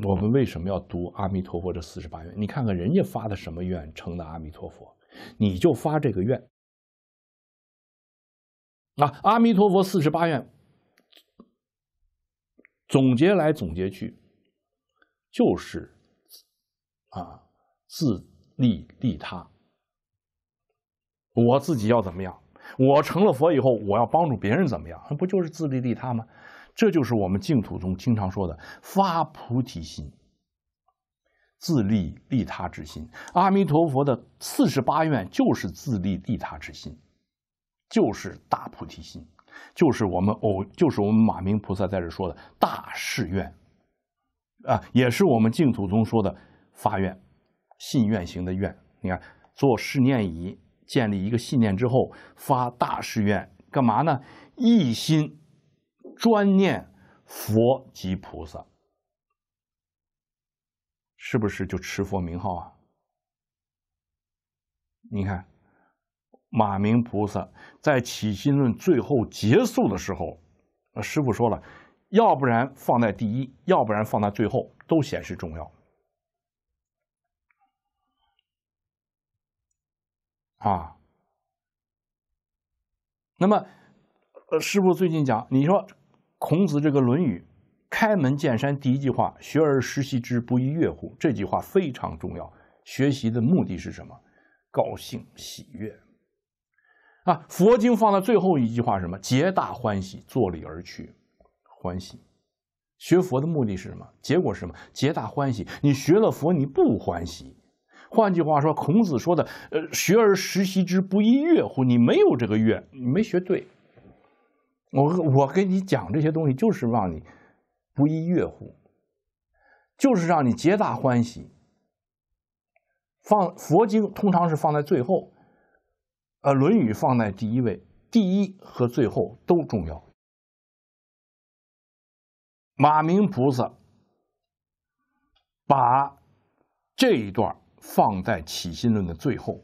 我们为什么要读阿弥陀佛这四十八愿？你看看人家发的什么愿成的阿弥陀佛，你就发这个愿。啊，阿弥陀佛四十八愿，总结来总结去，就是啊，自利利他。我自己要怎么样？我成了佛以后，我要帮助别人怎么样？那不就是自利利他吗？这就是我们净土中经常说的发菩提心、自利利他之心。阿弥陀佛的四十八愿就是自利利他之心，就是大菩提心，就是我们偶就是我们马明菩萨在这说的大誓愿啊，也是我们净土中说的发愿、信愿行的愿。你看，做誓念仪。建立一个信念之后，发大誓愿，干嘛呢？一心专念佛及菩萨，是不是就持佛名号啊？你看，马明菩萨在起心论最后结束的时候，呃，师傅说了，要不然放在第一，要不然放在最后，都显示重要。啊，那么，师傅最近讲，你说孔子这个《论语》，开门见山第一句话“学而时习之，不亦乐乎”这句话非常重要。学习的目的是什么？高兴、喜悦。啊，佛经放到最后一句话什么？“皆大欢喜，坐礼而去，欢喜。”学佛的目的是什么？结果是什么？皆大欢喜。你学了佛，你不欢喜。换句话说，孔子说的“呃，学而时习之，不亦乐乎？”你没有这个“乐”，你没学对。我我跟你讲这些东西，就是让你不亦乐乎，就是让你皆大欢喜。放佛经通常是放在最后，呃，《论语》放在第一位，第一和最后都重要。马明菩萨把这一段。放在起心论的最后，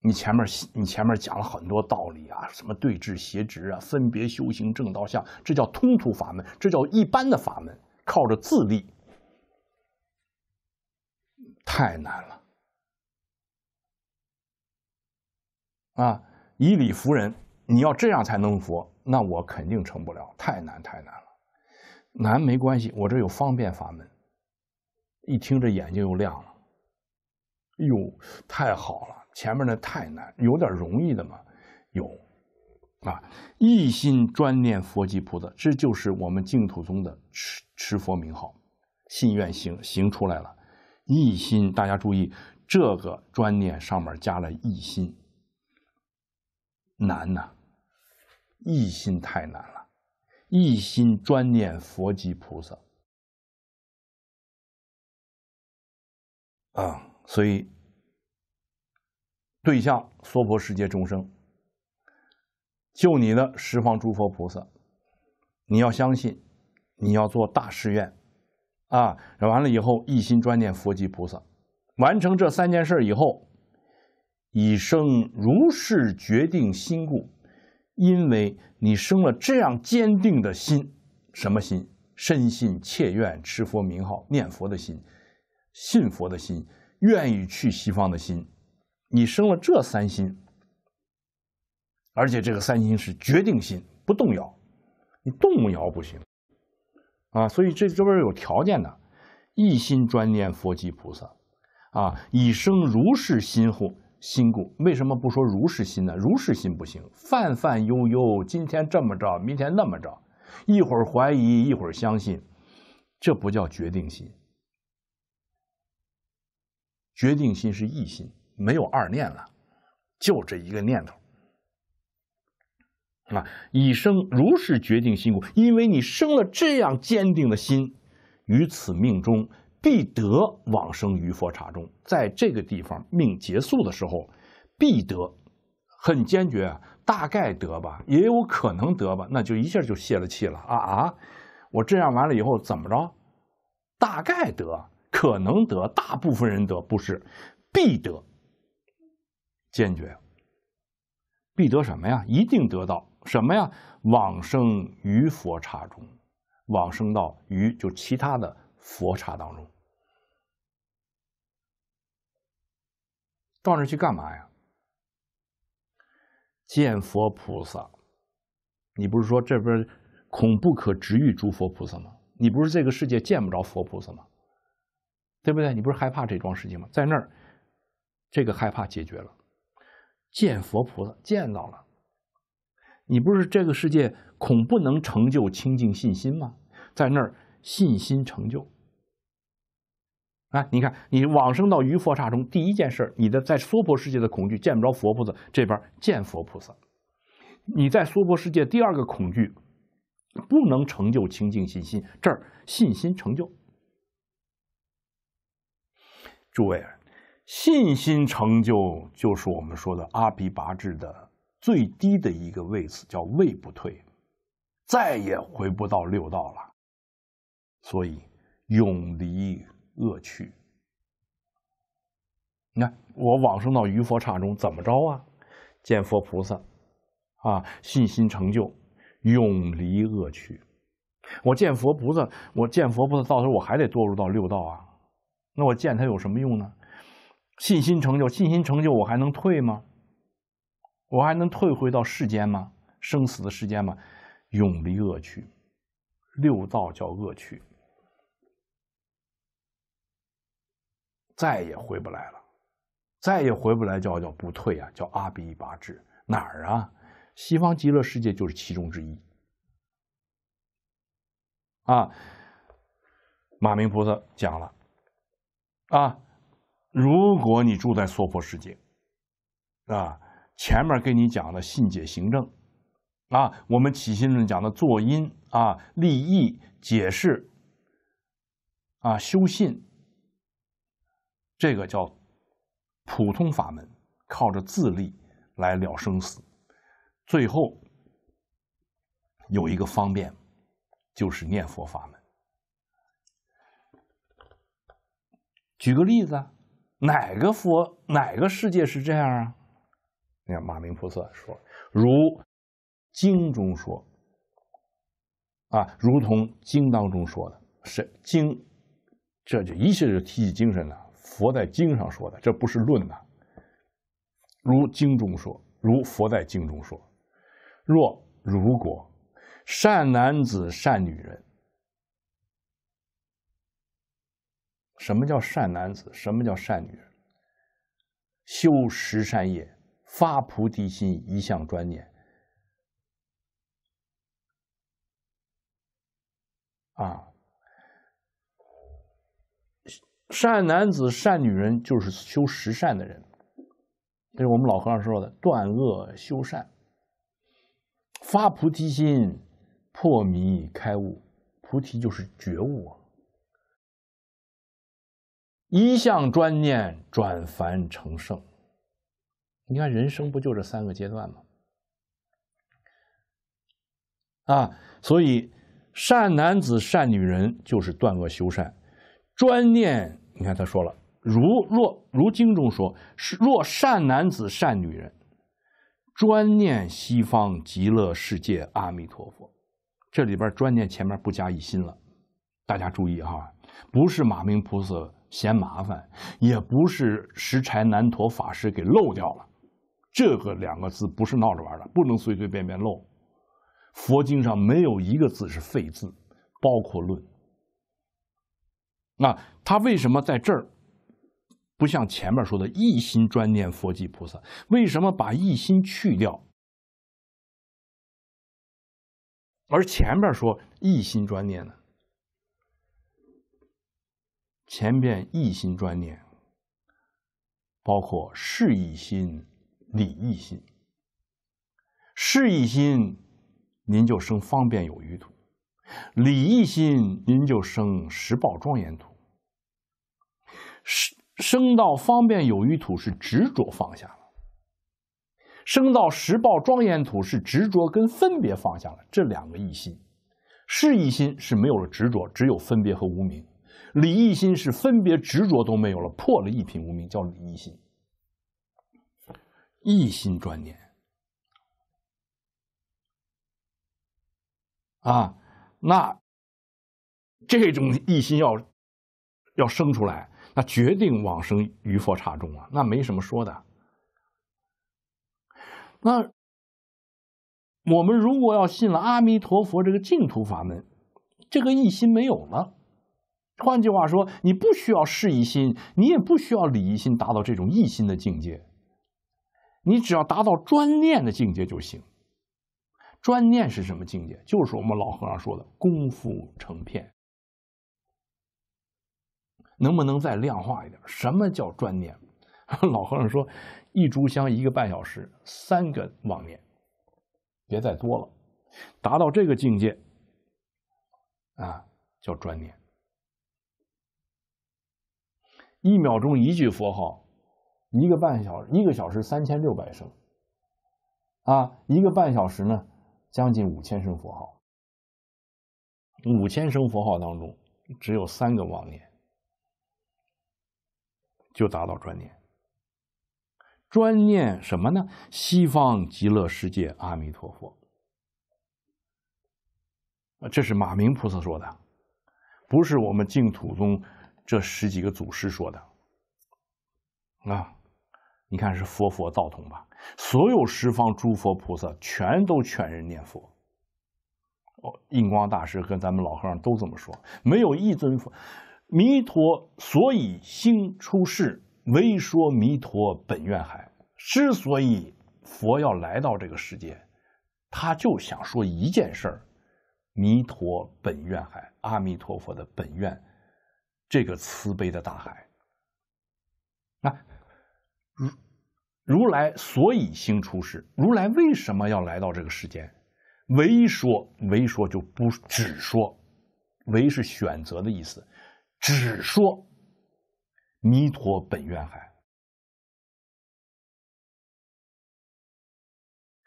你前面你前面讲了很多道理啊，什么对治邪执啊，分别修行正道相，这叫通途法门，这叫一般的法门，靠着自立，太难了。啊，以理服人，你要这样才能服，那我肯定成不了，太难太难了。难没关系，我这有方便法门。一听这眼睛又亮了，哎呦，太好了！前面那太难，有点容易的嘛？有啊，一心专念佛及菩萨，这就是我们净土宗的持持佛名号，信愿行行出来了。一心，大家注意，这个专念上面加了“一心”，难呐！一心太难了，一心专念佛及菩萨。啊，所以对象娑婆世界众生，救你的十方诸佛菩萨，你要相信，你要做大誓愿，啊，完了以后一心专念佛及菩萨，完成这三件事以后，以生如是决定心故，因为你生了这样坚定的心，什么心？深信切愿持佛名号、念佛的心。信佛的心，愿意去西方的心，你生了这三心，而且这个三心是决定心，不动摇。你动摇不行啊，所以这这边有条件的，一心专念佛及菩萨啊，以生如是心故。心故为什么不说如是心呢？如是心不行，泛泛悠悠，今天这么着，明天那么着，一会儿怀疑，一会儿相信，这不叫决定心。决定心是一心，没有二念了，就这一个念头。啊，以生如是决定心故，因为你生了这样坚定的心，于此命中必得往生于佛刹中。在这个地方命结束的时候，必得，很坚决。大概得吧，也有可能得吧，那就一下就泄了气了。啊啊，我这样完了以后怎么着？大概得。可能得，大部分人得不是，必得，坚决，必得什么呀？一定得到什么呀？往生于佛刹中，往生到于就其他的佛刹当中，到那去干嘛呀？见佛菩萨，你不是说这边恐不可值遇诸佛菩萨吗？你不是这个世界见不着佛菩萨吗？对不对？你不是害怕这桩事情吗？在那儿，这个害怕解决了。见佛菩萨，见到了。你不是这个世界恐不能成就清净信心吗？在那儿，信心成就。啊，你看，你往生到于佛刹中，第一件事你的在娑婆世界的恐惧见不着佛菩萨，这边见佛菩萨。你在娑婆世界第二个恐惧，不能成就清净信心，这儿信心成就。诸位，信心成就就是我们说的阿鼻拔智的最低的一个位次，叫位不退，再也回不到六道了。所以，永离恶趣。你看，我往生到于佛刹中怎么着啊？见佛菩萨，啊，信心成就，永离恶趣。我见佛菩萨，我见佛菩萨，到时候我还得堕入到六道啊。那我见他有什么用呢？信心成就，信心成就，我还能退吗？我还能退回到世间吗？生死的世间吗？永离恶趣，六道叫恶趣，再也回不来了，再也回不来叫叫不退啊，叫阿鼻八智哪儿啊？西方极乐世界就是其中之一。啊，马明菩萨讲了。啊，如果你住在娑婆世界，啊，前面给你讲的信解行证，啊，我们起心论讲的作因啊，立意解释，啊，修信，这个叫普通法门，靠着自力来了生死，最后有一个方便，就是念佛法门。举个例子啊，哪个佛哪个世界是这样啊？你看马明菩萨说：“如经中说，啊，如同经当中说的，是经，这就一切就提起精神了。佛在经上说的，这不是论呐。如经中说，如佛在经中说，若如果善男子善女人。”什么叫善男子？什么叫善女人？修十善业，发菩提心，一向专念。啊，善男子、善女人就是修十善的人。这是我们老和尚说的：断恶修善，发菩提心，破迷开悟。菩提就是觉悟啊。一向专念转凡成圣，你看人生不就这三个阶段吗？啊，所以善男子善女人就是断恶修善，专念。你看他说了，如若如经中说，若善男子善女人，专念西方极乐世界阿弥陀佛。这里边专念前面不加一心了，大家注意哈，不是马明菩萨。嫌麻烦，也不是石柴南陀法师给漏掉了，这个两个字不是闹着玩的，不能随随便便漏。佛经上没有一个字是废字，包括论。那他为什么在这儿不像前面说的一心专念佛及菩萨？为什么把一心去掉，而前面说一心专念呢？前边一心专念，包括事一心、理一心。事一心，您就生方便有余土；理一心，您就生十报庄严土。是生到方便有余土是执着放下了，生到十报庄严土是执着跟分别放下了。这两个一心，事一心是没有了执着，只有分别和无名。李一心是分别执着都没有了，破了一品无名，叫李一心。一心专念，啊，那这种一心要要生出来，那决定往生于佛刹中啊，那没什么说的。那我们如果要信了阿弥陀佛这个净土法门，这个一心没有了。换句话说，你不需要事一心，你也不需要理一心，达到这种一心的境界，你只要达到专念的境界就行。专念是什么境界？就是我们老和尚说的功夫成片。能不能再量化一点？什么叫专念？老和尚说，一炷香一个半小时，三个妄念，别再多了。达到这个境界，啊，叫专念。一秒钟一句佛号，一个半小时，一个小时三千六百声，啊，一个半小时呢，将近五千声佛号。五千声佛号当中，只有三个妄念，就达到专念。专念什么呢？西方极乐世界阿弥陀佛。这是马明菩萨说的，不是我们净土宗。这十几个祖师说的，啊，你看是佛佛道同吧？所有十方诸佛菩萨全都劝人念佛。哦，印光大师跟咱们老和尚都这么说，没有一尊佛，弥陀所以心出世，唯说弥陀本愿海。之所以佛要来到这个世界，他就想说一件事儿：弥陀本愿海，阿弥陀佛的本愿。这个慈悲的大海，那如如来所以兴出世，如来为什么要来到这个世间？唯说，唯说就不只说，唯是选择的意思，只说弥陀本愿海，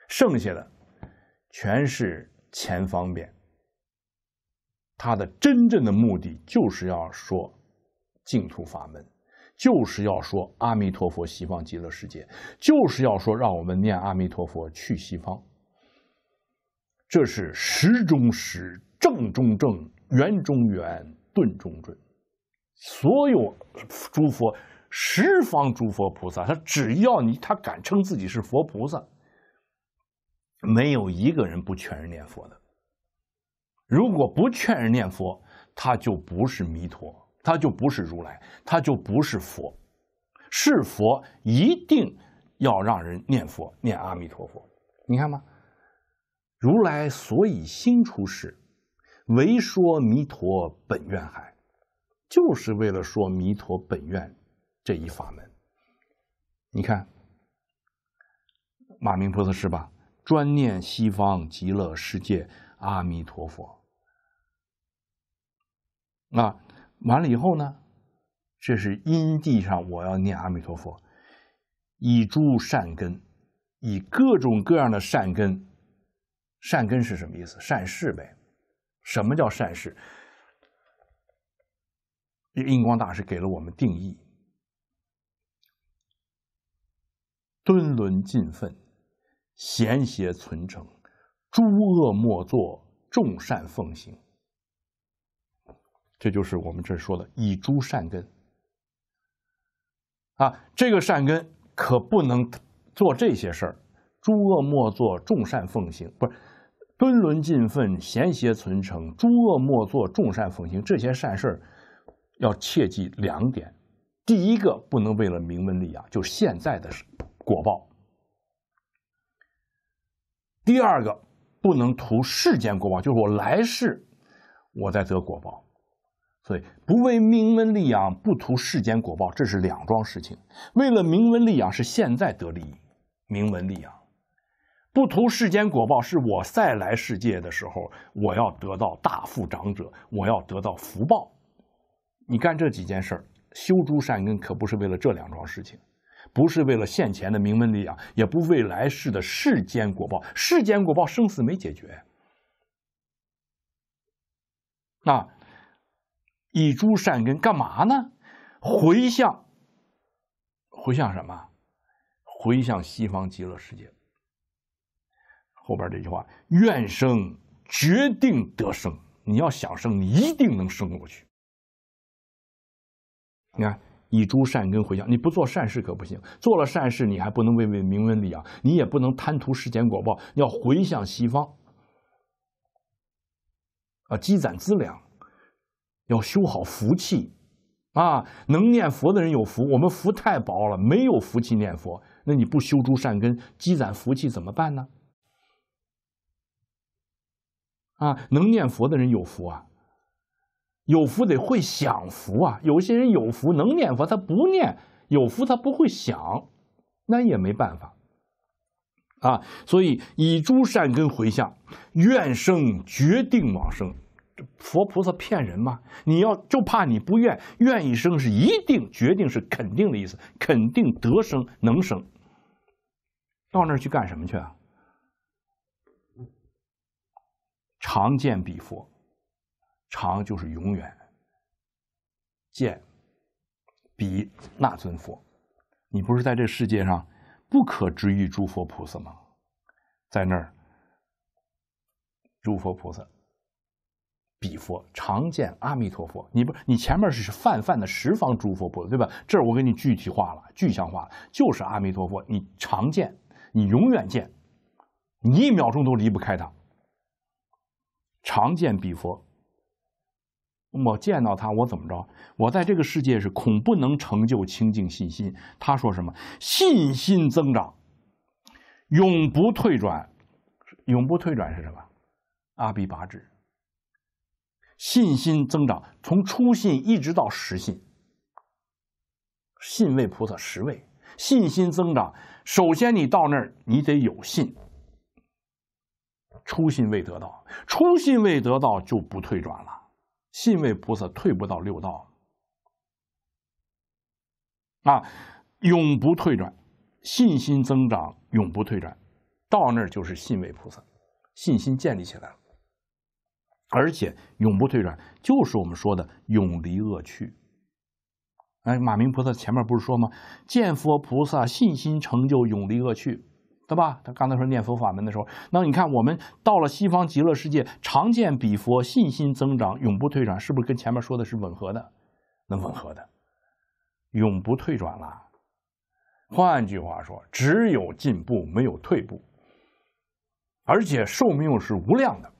剩下的全是前方便。他的真正的目的就是要说净土法门，就是要说阿弥陀佛、西方极乐世界，就是要说让我们念阿弥陀佛去西方。这是实中实，正中正，圆中圆，顿中顿。所有诸佛十方诸佛菩萨，他只要你他敢称自己是佛菩萨，没有一个人不全是念佛的。如果不劝人念佛，他就不是弥陀，他就不是如来，他就不是佛。是佛，一定要让人念佛，念阿弥陀佛。你看吗？如来所以心出世，唯说弥陀本愿海，就是为了说弥陀本愿这一法门。你看马明菩萨是吧？专念西方极乐世界。阿弥陀佛，那完了以后呢？这是因地上我要念阿弥陀佛，以诸善根，以各种各样的善根。善根是什么意思？善事呗。什么叫善事？印印光大师给了我们定义：敦伦尽分，闲邪存诚。诸恶莫作，众善奉行。这就是我们这说的以诸善根。啊，这个善根可不能做这些事儿。诸恶莫作，众善奉行，不是敦伦尽分，贤邪存诚。诸恶莫作，众善奉行，这些善事要切记两点：第一个，不能为了名闻利养，就现在的果报；第二个。不能图世间果报，就是我来世，我再得果报。所以不为名闻利养，不图世间果报，这是两桩事情。为了名闻利养是现在得利益，名闻利养；不图世间果报，是我再来世界的时候，我要得到大富长者，我要得到福报。你干这几件事儿，修诸善根，可不是为了这两桩事情。不是为了现前的名门利养，也不为来世的世间果报，世间果报生死没解决。那以诸善根干嘛呢？回向，回向什么？回向西方极乐世界。后边这句话，愿生决定得生。你要想生，你一定能生过去。你看。以诸善根回向，你不做善事可不行。做了善事，你还不能为为名闻利养，你也不能贪图世间果报，要回向西方，啊，积攒资粮，要修好福气，啊，能念佛的人有福，我们福太薄了，没有福气念佛，那你不修诸善根，积攒福气怎么办呢？啊，能念佛的人有福啊。有福得会享福啊！有些人有福能念佛，他不念；有福他不会享，那也没办法啊。所以以诸善根回向，愿生决定往生。佛菩萨骗人吗？你要就怕你不愿，愿意生是一定、决定是肯定的意思，肯定得生能生。到那儿去干什么去啊？常见彼佛。常就是永远见，比那尊佛，你不是在这世界上不可知遇诸佛菩萨吗？在那儿，诸佛菩萨，比佛常见阿弥陀佛。你不，你前面是泛泛的十方诸佛菩萨，对吧？这儿我给你具体化了，具象化了，就是阿弥陀佛。你常见，你永远见，你一秒钟都离不开他。常见比佛。我见到他，我怎么着？我在这个世界是恐不能成就清净信心。他说什么？信心增长，永不退转。永不退转是什么？阿比拔智。信心增长，从初信一直到实信，信位菩萨实位。信心增长，首先你到那儿，你得有信。初信未得到，初信未得到就不退转了。信位菩萨退不到六道，啊，永不退转，信心增长，永不退转，到那儿就是信位菩萨，信心建立起来了，而且永不退转，就是我们说的永离恶趣。哎，马明菩萨前面不是说吗？见佛菩萨信心成就，永离恶趣。对吧？他刚才说念佛法门的时候，那你看我们到了西方极乐世界，常见比佛信心增长，永不退转，是不是跟前面说的是吻合的？能吻合的，永不退转了。换句话说，只有进步，没有退步，而且寿命是无量的。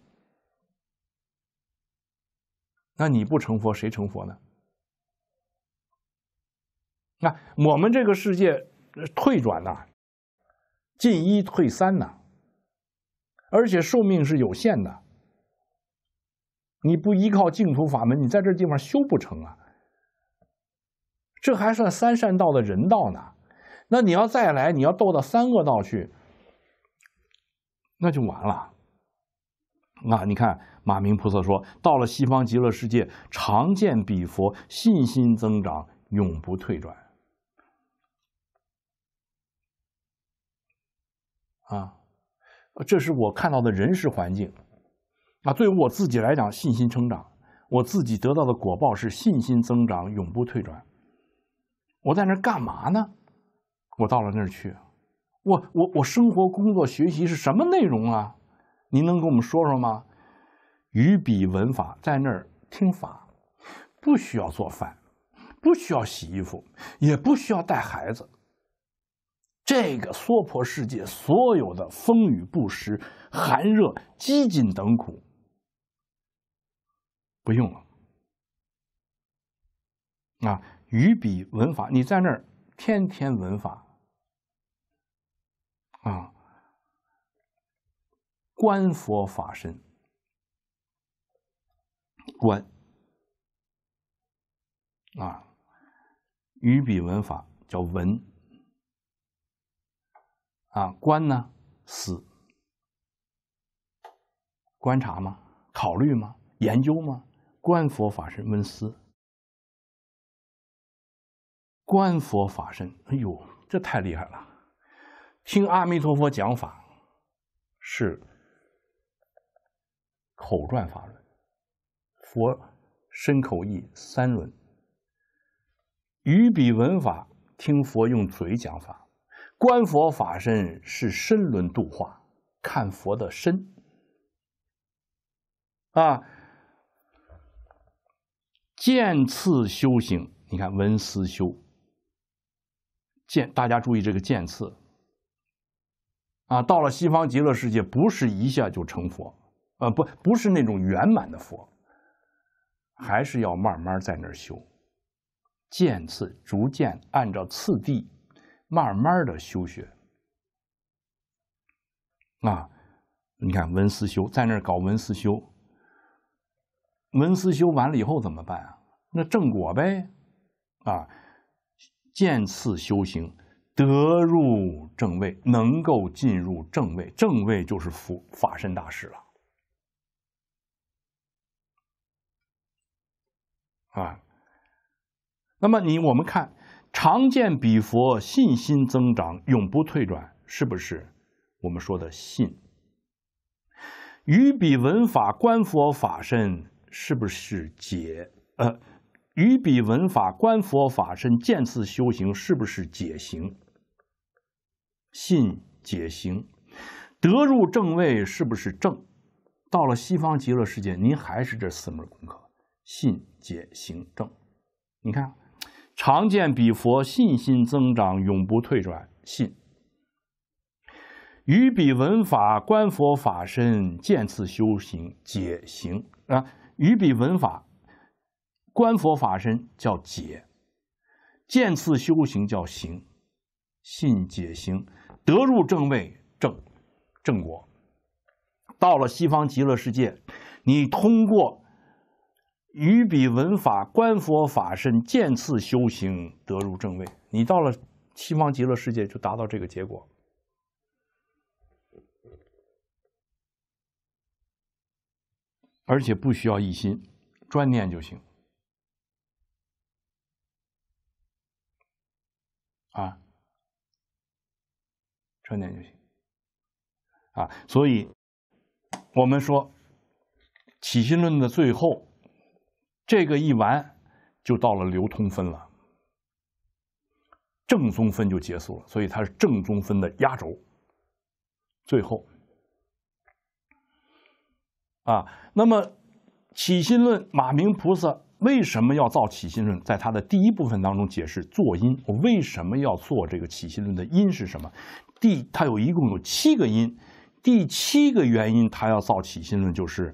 那你不成佛，谁成佛呢？那我们这个世界退转呢？进一退三呢，而且寿命是有限的。你不依靠净土法门，你在这地方修不成啊。这还算三善道的人道呢，那你要再来，你要斗到三恶道去，那就完了。那你看马明菩萨说，到了西方极乐世界，常见彼佛，信心增长，永不退转。啊，这是我看到的人事环境。那对于我自己来讲，信心成长，我自己得到的果报是信心增长，永不退转。我在那儿干嘛呢？我到了那儿去，我我我生活、工作、学习是什么内容啊？您能跟我们说说吗？语、笔、文法，在那儿听法，不需要做饭，不需要洗衣服，也不需要带孩子。这个娑婆世界所有的风雨不时、寒热饥馑等苦，不用了。啊，于彼文法，你在那儿天天文法，啊，观佛法身，观，啊，于彼文法叫文。啊，观呢？思，观察吗？考虑吗？研究吗？观佛法身，温思，观佛法身。哎呦，这太厉害了！听阿弥陀佛讲法，是口传法轮，佛身口意三轮，于彼文法，听佛用嘴讲法。观佛法身是身轮度化，看佛的身，啊，见次修行。你看文思修，见大家注意这个见次，啊，到了西方极乐世界，不是一下就成佛，呃，不，不是那种圆满的佛，还是要慢慢在那儿修，渐次逐渐按照次第。慢慢的修学，啊，你看文思修在那儿搞文思修，文思修完了以后怎么办啊？那正果呗，啊，渐次修行，得入正位，能够进入正位，正位就是佛法身大师了，啊，那么你我们看。常见彼佛，信心增长，永不退转，是不是我们说的信？于彼闻法，观佛法身，是不是解？呃，于彼闻法，观佛法身，见次修行，是不是解行？信解行，得入正位，是不是正？到了西方极乐世界，您还是这四门功课：信、解、行、正。你看。常见比佛信心增长，永不退转，信。于彼闻法，观佛法身，见次修行，解行啊。于彼闻法，观佛法身叫解，见次修行叫行，信解行得入正位，正正果，到了西方极乐世界，你通过。于彼闻法，观佛法身，见次修行，得入正位。你到了西方极乐世界，就达到这个结果，而且不需要一心，专念就行啊，专念就行啊。所以，我们说起心论的最后。这个一完，就到了流通分了，正宗分就结束了，所以它是正宗分的压轴，最后，啊，那么起心论马明菩萨为什么要造起心论？在他的第一部分当中解释做因，我为什么要做这个起心论的因是什么？第，他有一共有七个因，第七个原因他要造起心论，就是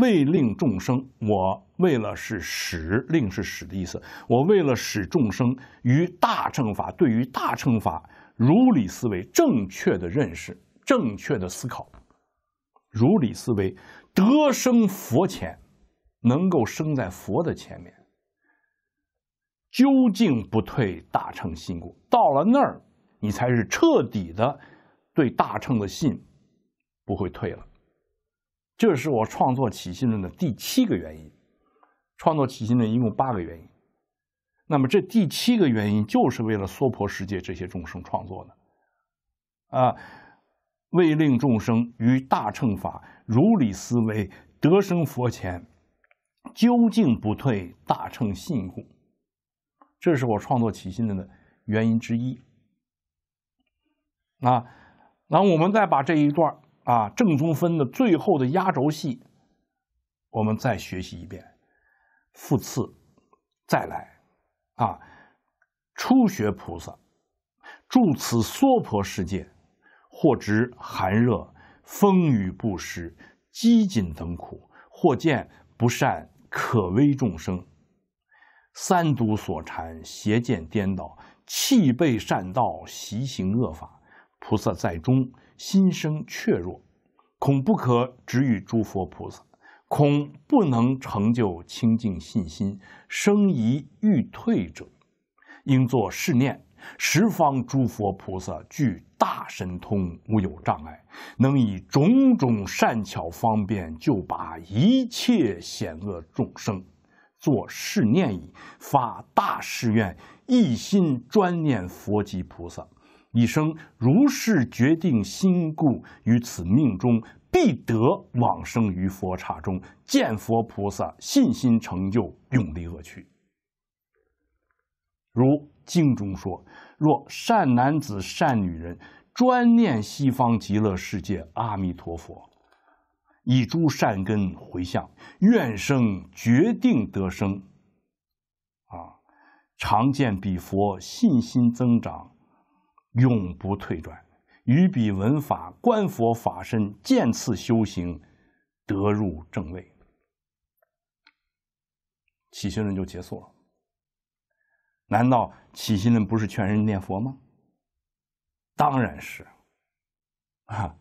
为令众生我。为了是使令是使的意思，我为了使众生于大乘法对于大乘法如理思维正确的认识，正确的思考，如理思维得生佛前，能够生在佛的前面，究竟不退大乘信故，到了那儿，你才是彻底的对大乘的信不会退了。这是我创作起信论的第七个原因。创作起心呢，一共八个原因。那么这第七个原因，就是为了娑婆世界这些众生创作的，啊，为令众生于大乘法如理思维，得生佛前，究竟不退大乘信故。这是我创作起心的原因之一。那，然后我们再把这一段啊，正宗分的最后的压轴戏，我们再学习一遍。复次，再来啊！初学菩萨，住此娑婆世界，或执寒热、风雨不时、饥馑等苦，或见不善可危众生，三毒所缠，邪见颠倒，弃背善道，习行恶法，菩萨在中，心生怯弱，恐不可止于诸佛菩萨。恐不能成就清净信心，生疑欲退者，应作誓念：十方诸佛菩萨具大神通，无有障碍，能以种种善巧方便，就把一切险恶众生作誓念矣。发大誓愿，一心专念佛及菩萨，一生如是决定心故，于此命中。必得往生于佛刹中，见佛菩萨，信心成就，永离恶趣。如经中说：若善男子、善女人，专念西方极乐世界阿弥陀佛，以诸善根回向，愿生决定得生。啊，常见彼佛，信心增长，永不退转。于彼闻法，观佛法身，渐次修行，得入正位。起心论就结束了。难道起心论不是劝人念佛吗？当然是啊。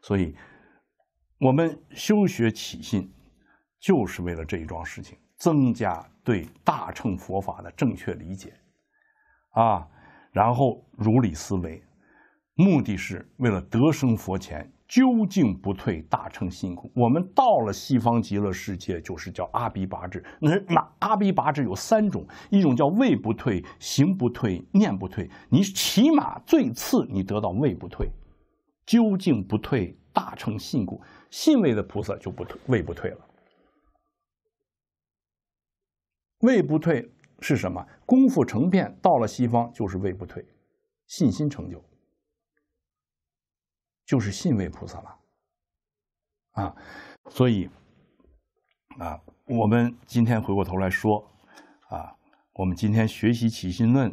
所以，我们修学起心，就是为了这一桩事情，增加对大乘佛法的正确理解啊，然后如理思维。目的是为了得生佛前究竟不退大乘信故。我们到了西方极乐世界，就是叫阿鼻拔智。那那阿鼻拔智有三种，一种叫位不退，行不退，念不退。你起码最次，你得到位不退，究竟不退大乘信故。信位的菩萨就不退位不退了。位不退是什么？功夫成片，到了西方就是位不退，信心成就。就是信位菩萨了，啊，所以啊，我们今天回过头来说，啊，我们今天学习起心论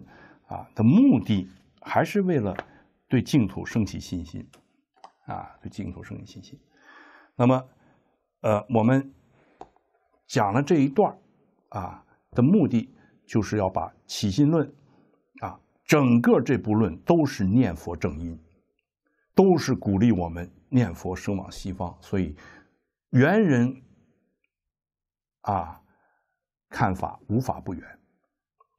啊的目的，还是为了对净土升起信心，啊，对净土升起信心。那么，呃，我们讲了这一段啊的目的，就是要把起心论啊整个这部论都是念佛正因。都是鼓励我们念佛生往西方，所以圆人啊，看法无法不圆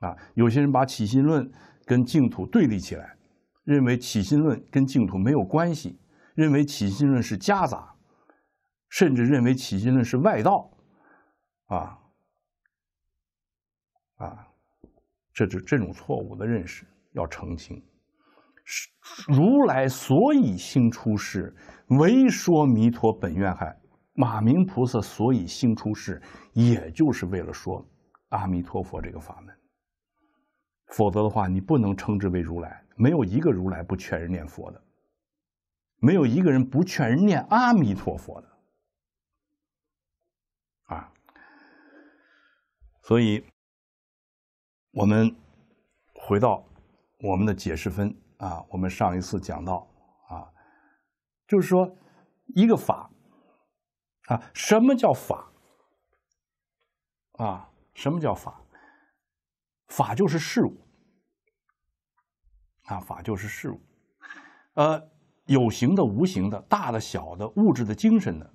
啊。有些人把起心论跟净土对立起来，认为起心论跟净土没有关系，认为起心论是夹杂，甚至认为起心论是外道啊啊，这就这种错误的认识要澄清。如来所以兴出世，唯说弥陀本愿海；马明菩萨所以兴出世，也就是为了说阿弥陀佛这个法门。否则的话，你不能称之为如来。没有一个如来不劝人念佛的，没有一个人不劝人念阿弥陀佛的。啊，所以，我们回到我们的解释分。啊，我们上一次讲到啊，就是说一个法啊，什么叫法啊？什么叫法？法就是事物啊，法就是事物，呃，有形的、无形的，大的、小的，物质的、精神的，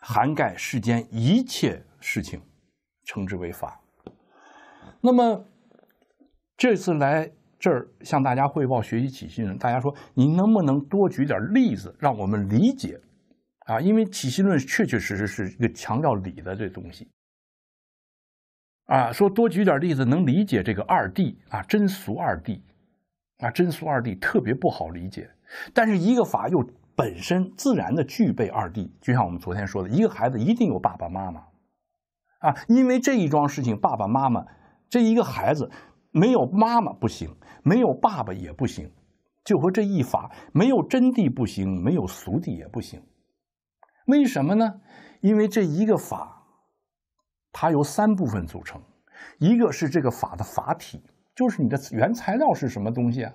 涵盖世间一切事情，称之为法。那么这次来。这儿向大家汇报学习体系论，大家说你能不能多举点例子，让我们理解啊？因为体系论确确实实是一个强调理的这东西啊。说多举点例子能理解这个二弟啊，真俗二弟啊，真俗二弟特别不好理解。但是一个法又本身自然的具备二弟，就像我们昨天说的一个孩子一定有爸爸妈妈啊，因为这一桩事情爸爸妈妈这一个孩子没有妈妈不行。没有爸爸也不行，就和这一法没有真谛不行，没有俗谛也不行。为什么呢？因为这一个法，它由三部分组成，一个是这个法的法体，就是你的原材料是什么东西啊？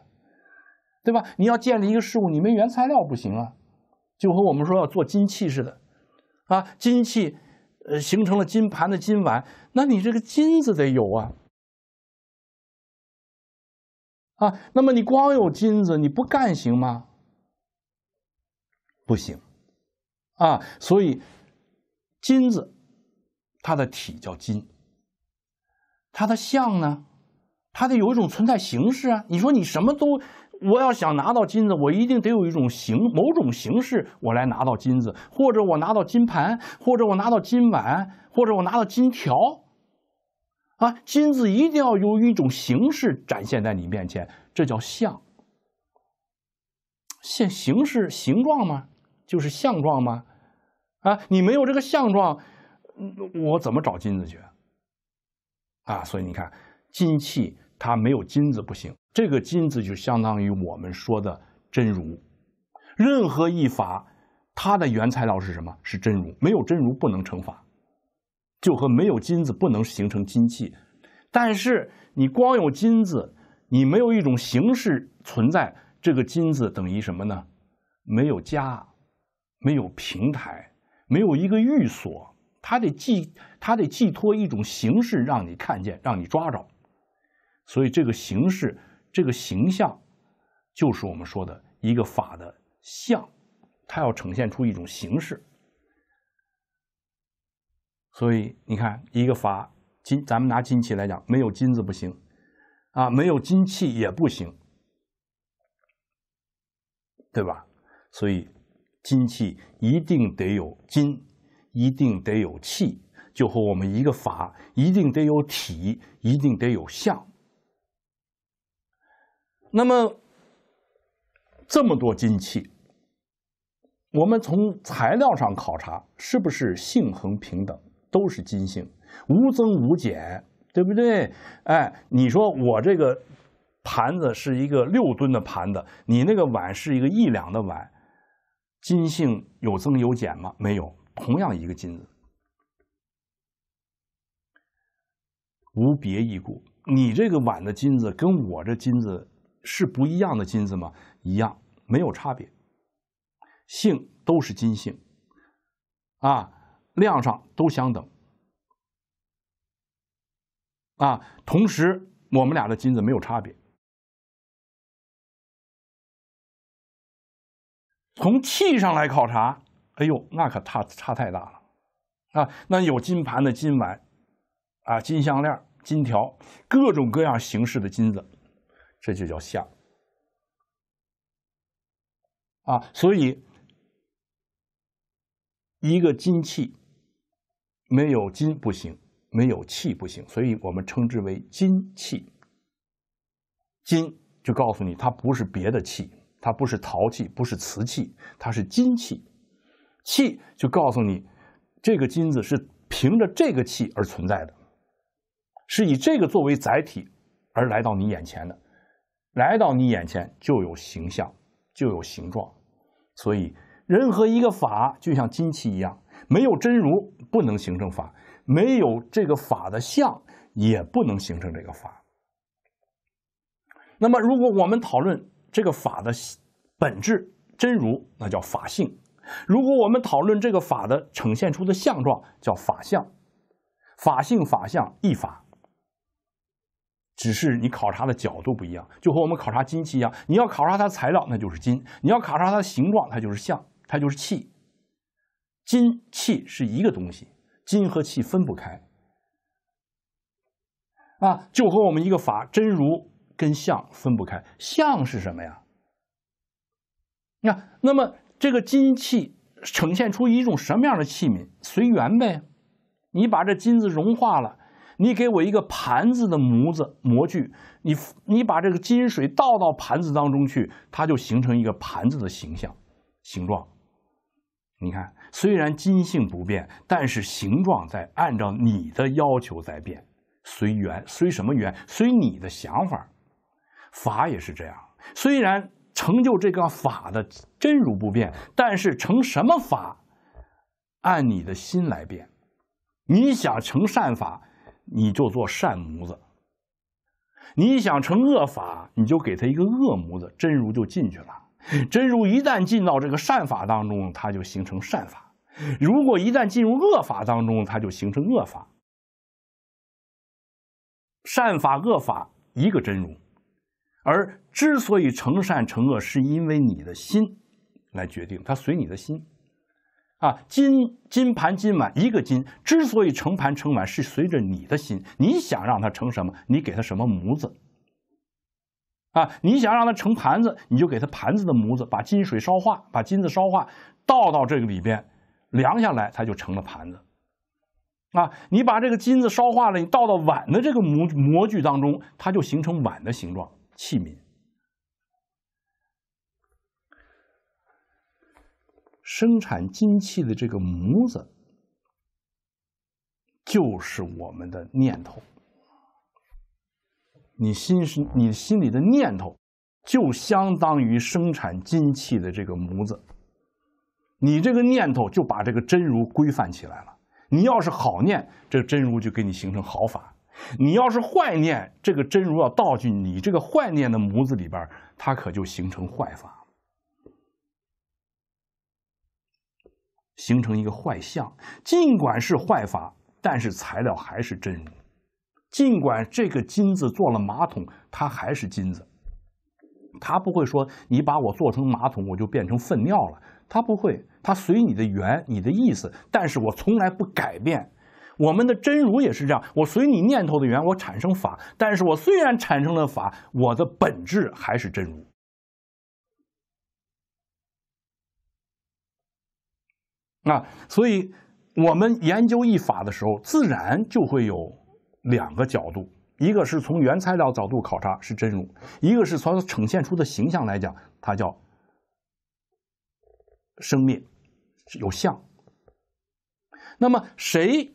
对吧？你要建立一个事物，你没原材料不行啊，就和我们说要做金器似的，啊，金器，呃，形成了金盘的金碗，那你这个金子得有啊。啊，那么你光有金子，你不干行吗？不行，啊，所以金子它的体叫金，它的相呢，它得有一种存在形式啊。你说你什么都，我要想拿到金子，我一定得有一种形某种形式，我来拿到金子，或者我拿到金盘，或者我拿到金碗，或者我拿到金条。啊，金子一定要有一种形式展现在你面前，这叫相。现形式、形状吗？就是相状吗？啊，你没有这个相状，我怎么找金子去？啊，所以你看，金器它没有金子不行。这个金子就相当于我们说的真如。任何一法，它的原材料是什么？是真如。没有真如，不能成法。就和没有金子不能形成金器，但是你光有金子，你没有一种形式存在，这个金子等于什么呢？没有家，没有平台，没有一个寓所，它得寄，它得寄托一种形式，让你看见，让你抓着。所以这个形式，这个形象，就是我们说的一个法的像，它要呈现出一种形式。所以你看，一个法金，咱们拿金器来讲，没有金子不行，啊，没有金器也不行，对吧？所以金器一定得有金，一定得有器，就和我们一个法一定得有体，一定得有相。那么这么多金器，我们从材料上考察，是不是性恒平等？都是金性，无增无减，对不对？哎，你说我这个盘子是一个六吨的盘子，你那个碗是一个一两的碗，金性有增有减吗？没有，同样一个金子，无别一故。你这个碗的金子跟我这金子是不一样的金子吗？一样，没有差别，性都是金性，啊。量上都相等，啊，同时我们俩的金子没有差别。从器上来考察，哎呦，那可差差太大了，啊，那有金盘的、金碗，啊，金项链、金条，各种各样形式的金子，这就叫相。啊，所以一个金器。没有金不行，没有气不行，所以我们称之为金气。金就告诉你，它不是别的气，它不是陶器，不是瓷器，它是金气。气就告诉你，这个金子是凭着这个气而存在的，是以这个作为载体而来到你眼前的，来到你眼前就有形象，就有形状。所以，任何一个法就像金器一样。没有真如，不能形成法；没有这个法的相，也不能形成这个法。那么，如果我们讨论这个法的本质真如，那叫法性；如果我们讨论这个法的呈现出的相状，叫法相。法性、法相、一法，只是你考察的角度不一样。就和我们考察金器一样，你要考察它材料，那就是金；你要考察它的形状，它就是相，它就是器，金气是一个东西，金和气分不开啊，就和我们一个法真如跟相分不开。相是什么呀？那那么这个金器呈现出一种什么样的器皿？随缘呗。你把这金子融化了，你给我一个盘子的模子、模具，你你把这个金水倒到盘子当中去，它就形成一个盘子的形象、形状。你看。虽然金性不变，但是形状在按照你的要求在变，随缘随什么缘？随你的想法。法也是这样，虽然成就这个法的真如不变，但是成什么法，按你的心来变。你想成善法，你就做善模子；你想成恶法，你就给他一个恶模子，真如就进去了。真如一旦进到这个善法当中，它就形成善法；如果一旦进入恶法当中，它就形成恶法。善法、恶法一个真如，而之所以成善成恶，是因为你的心来决定，它随你的心。啊，金金盘金碗一个金，之所以成盘成碗，是随着你的心，你想让它成什么，你给它什么模子。啊，你想让它成盘子，你就给它盘子的模子，把金水烧化，把金子烧化，倒到这个里边，凉下来它就成了盘子。啊，你把这个金子烧化了，你倒到碗的这个模模具当中，它就形成碗的形状器皿。生产金器的这个模子，就是我们的念头。你心是你心里的念头，就相当于生产金器的这个模子。你这个念头就把这个真如规范起来了。你要是好念，这真如就给你形成好法；你要是坏念，这个真如要倒进你这个坏念的模子里边，它可就形成坏法，形成一个坏相。尽管是坏法，但是材料还是真如。尽管这个金子做了马桶，它还是金子。它不会说你把我做成马桶，我就变成粪尿了。它不会，它随你的缘，你的意思。但是我从来不改变。我们的真如也是这样，我随你念头的缘，我产生法。但是我虽然产生了法，我的本质还是真如。那所以，我们研究一法的时候，自然就会有。两个角度，一个是从原材料角度考察是真如，一个是从呈现出的形象来讲，它叫生灭，有相。那么谁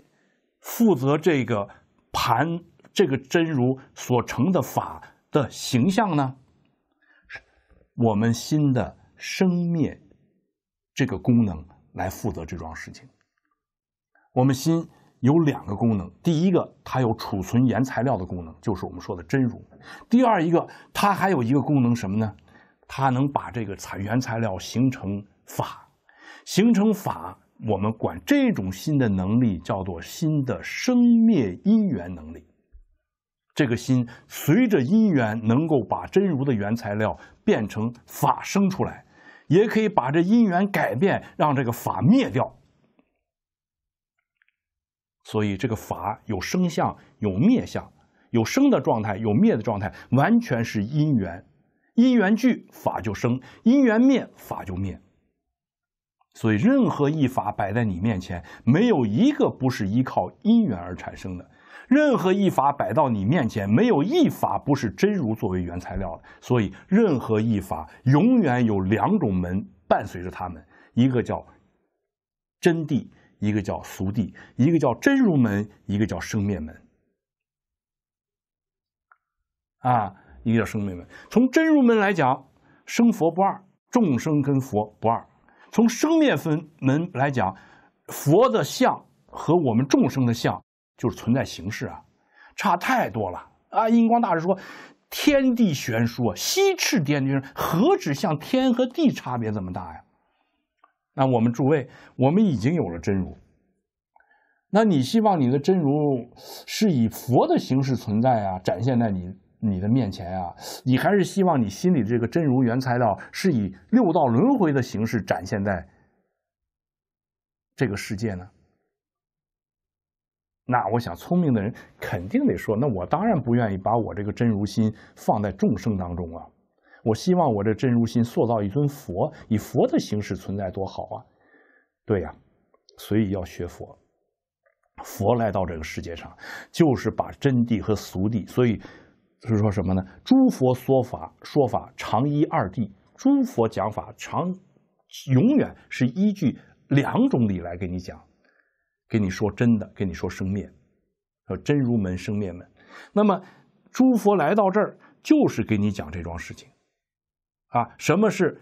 负责这个盘这个真如所成的法的形象呢？我们心的生灭这个功能来负责这桩事情。我们心。有两个功能，第一个它有储存原材料的功能，就是我们说的真如；第二一个它还有一个功能什么呢？它能把这个材原材料形成法，形成法，我们管这种心的能力叫做心的生灭因缘能力。这个心随着因缘，能够把真如的原材料变成法生出来，也可以把这因缘改变，让这个法灭掉。所以这个法有生相，有灭相，有生的状态，有灭的状态，完全是因缘，因缘聚法就生，因缘灭法就灭。所以任何一法摆在你面前，没有一个不是依靠因缘而产生的；任何一法摆到你面前，没有一法不是真如作为原材料的。所以任何一法永远有两种门伴随着他们，一个叫真谛。一个叫俗谛，一个叫真如门，一个叫生灭门。啊，一个叫生灭门。从真如门来讲，生佛不二，众生跟佛不二；从生灭分门来讲，佛的相和我们众生的相，就是存在形式啊，差太多了啊！印光大师说：“天地悬殊啊，西赤滇军何止像天和地差别这么大呀？”那我们诸位，我们已经有了真如。那你希望你的真如是以佛的形式存在啊，展现在你你的面前啊？你还是希望你心里这个真如原材料是以六道轮回的形式展现在这个世界呢？那我想，聪明的人肯定得说：那我当然不愿意把我这个真如心放在众生当中啊。我希望我这真如心塑造一尊佛，以佛的形式存在多好啊！对呀，所以要学佛。佛来到这个世界上，就是把真谛和俗谛，所以是说什么呢？诸佛说法说法常依二谛，诸佛讲法常永远是依据两种理来给你讲，给你说真的，给你说生灭，说真如门、生灭门。那么诸佛来到这儿，就是给你讲这桩事情。啊，什么是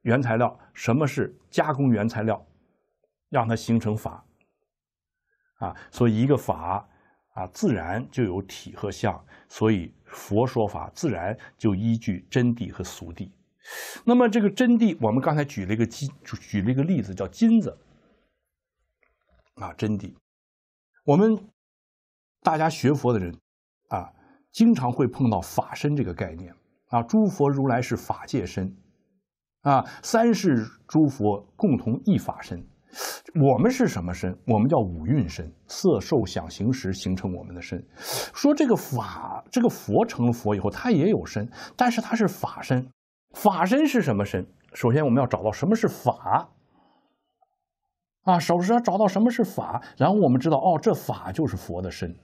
原材料？什么是加工原材料，让它形成法？啊，所以一个法啊，自然就有体和相。所以佛说法自然就依据真谛和俗谛。那么这个真谛，我们刚才举了一个金，举了一个例子叫金子。啊，真谛，我们大家学佛的人啊，经常会碰到法身这个概念。啊，诸佛如来是法界身，啊，三世诸佛共同一法身。我们是什么身？我们叫五蕴身，色、受、想、行、识形成我们的身。说这个法，这个佛成了佛以后，他也有身，但是他是法身。法身是什么身？首先我们要找到什么是法，啊，首先找到什么是法，然后我们知道，哦，这法就是佛的身。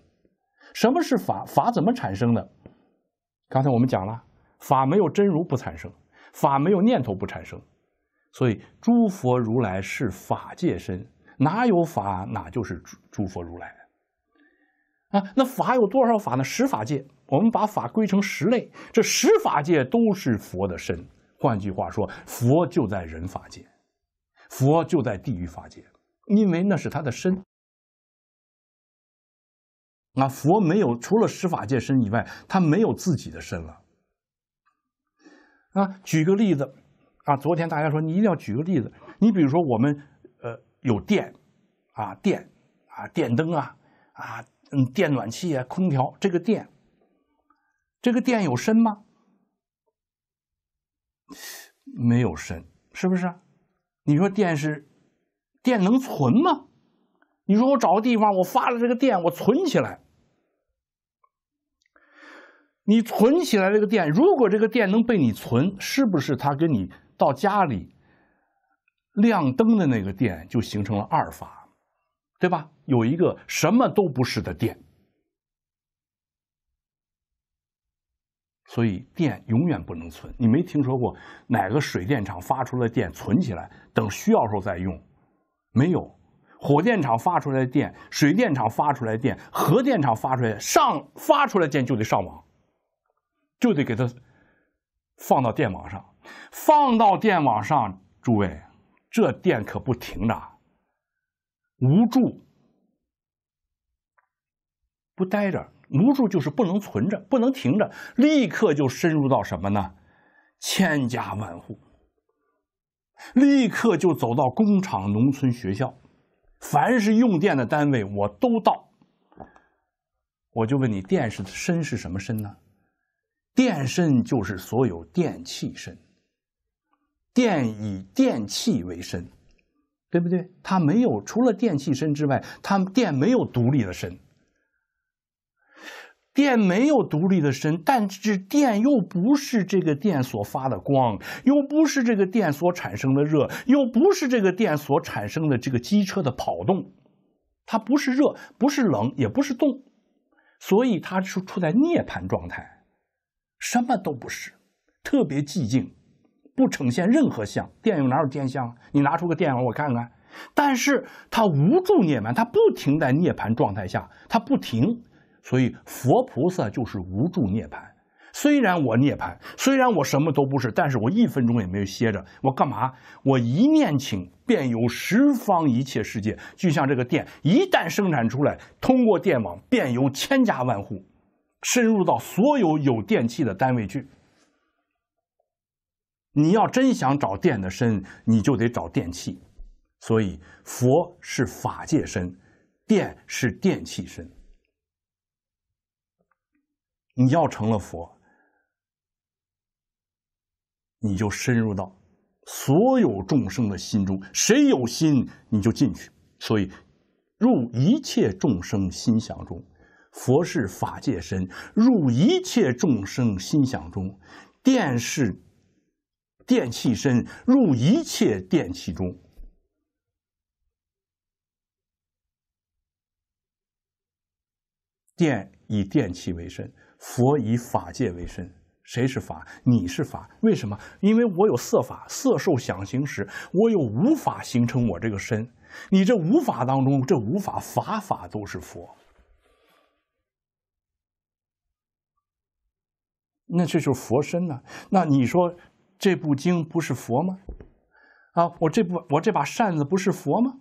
什么是法？法怎么产生的？刚才我们讲了。法没有真如不产生，法没有念头不产生，所以诸佛如来是法界身，哪有法哪就是诸诸佛如来，啊，那法有多少法呢？十法界，我们把法归成十类，这十法界都是佛的身。换句话说，佛就在人法界，佛就在地狱法界，因为那是他的身。那佛没有除了十法界身以外，他没有自己的身了。啊，举个例子，啊，昨天大家说你一定要举个例子。你比如说我们，呃，有电，啊，电，啊，电灯啊，啊，嗯，电暖气啊，空调，这个电，这个电有深吗？没有深，是不是？你说电是，电能存吗？你说我找个地方，我发了这个电，我存起来。你存起来这个电，如果这个电能被你存，是不是它跟你到家里亮灯的那个电就形成了二法，对吧？有一个什么都不是的电，所以电永远不能存。你没听说过哪个水电厂发出来的电存起来，等需要时候再用？没有，火电厂发出来的电、水电厂发出来的电、核电厂发出来上发出来电就得上网。就得给它放到电网上，放到电网上，诸位，这电可不停着，无助不待着，无助就是不能存着，不能停着，立刻就深入到什么呢？千家万户，立刻就走到工厂、农村、学校，凡是用电的单位，我都到。我就问你，电是深是什么深呢？电身就是所有电器身，电以电器为身，对不对？它没有除了电器身之外，它电没有独立的身，电没有独立的身。但是电又不是这个电所发的光，又不是这个电所产生的热，又不是这个电所产生的这个机车的跑动，它不是热，不是冷，也不是动，所以它是处在涅槃状态。什么都不是，特别寂静，不呈现任何相。电影哪有电相？你拿出个电影我看看。但是它无助涅槃，它不停在涅盘状态下，它不停。所以佛菩萨就是无助涅槃。虽然我涅槃，虽然我什么都不是，但是我一分钟也没有歇着。我干嘛？我一念请，便有十方一切世界。就像这个电一旦生产出来，通过电网便有千家万户。深入到所有有电器的单位去。你要真想找电的身，你就得找电器。所以，佛是法界身，电是电器身。你要成了佛，你就深入到所有众生的心中，谁有心，你就进去。所以，入一切众生心想中。佛是法界身，入一切众生心想中；电是电器身，入一切电器中。电以电器为身，佛以法界为身。谁是法？你是法。为什么？因为我有色法、色受想行识，我有无法形成我这个身。你这无法当中，这无法法法都是佛。那这就是佛身呐！那你说，这部经不是佛吗？啊，我这部我这把扇子不是佛吗？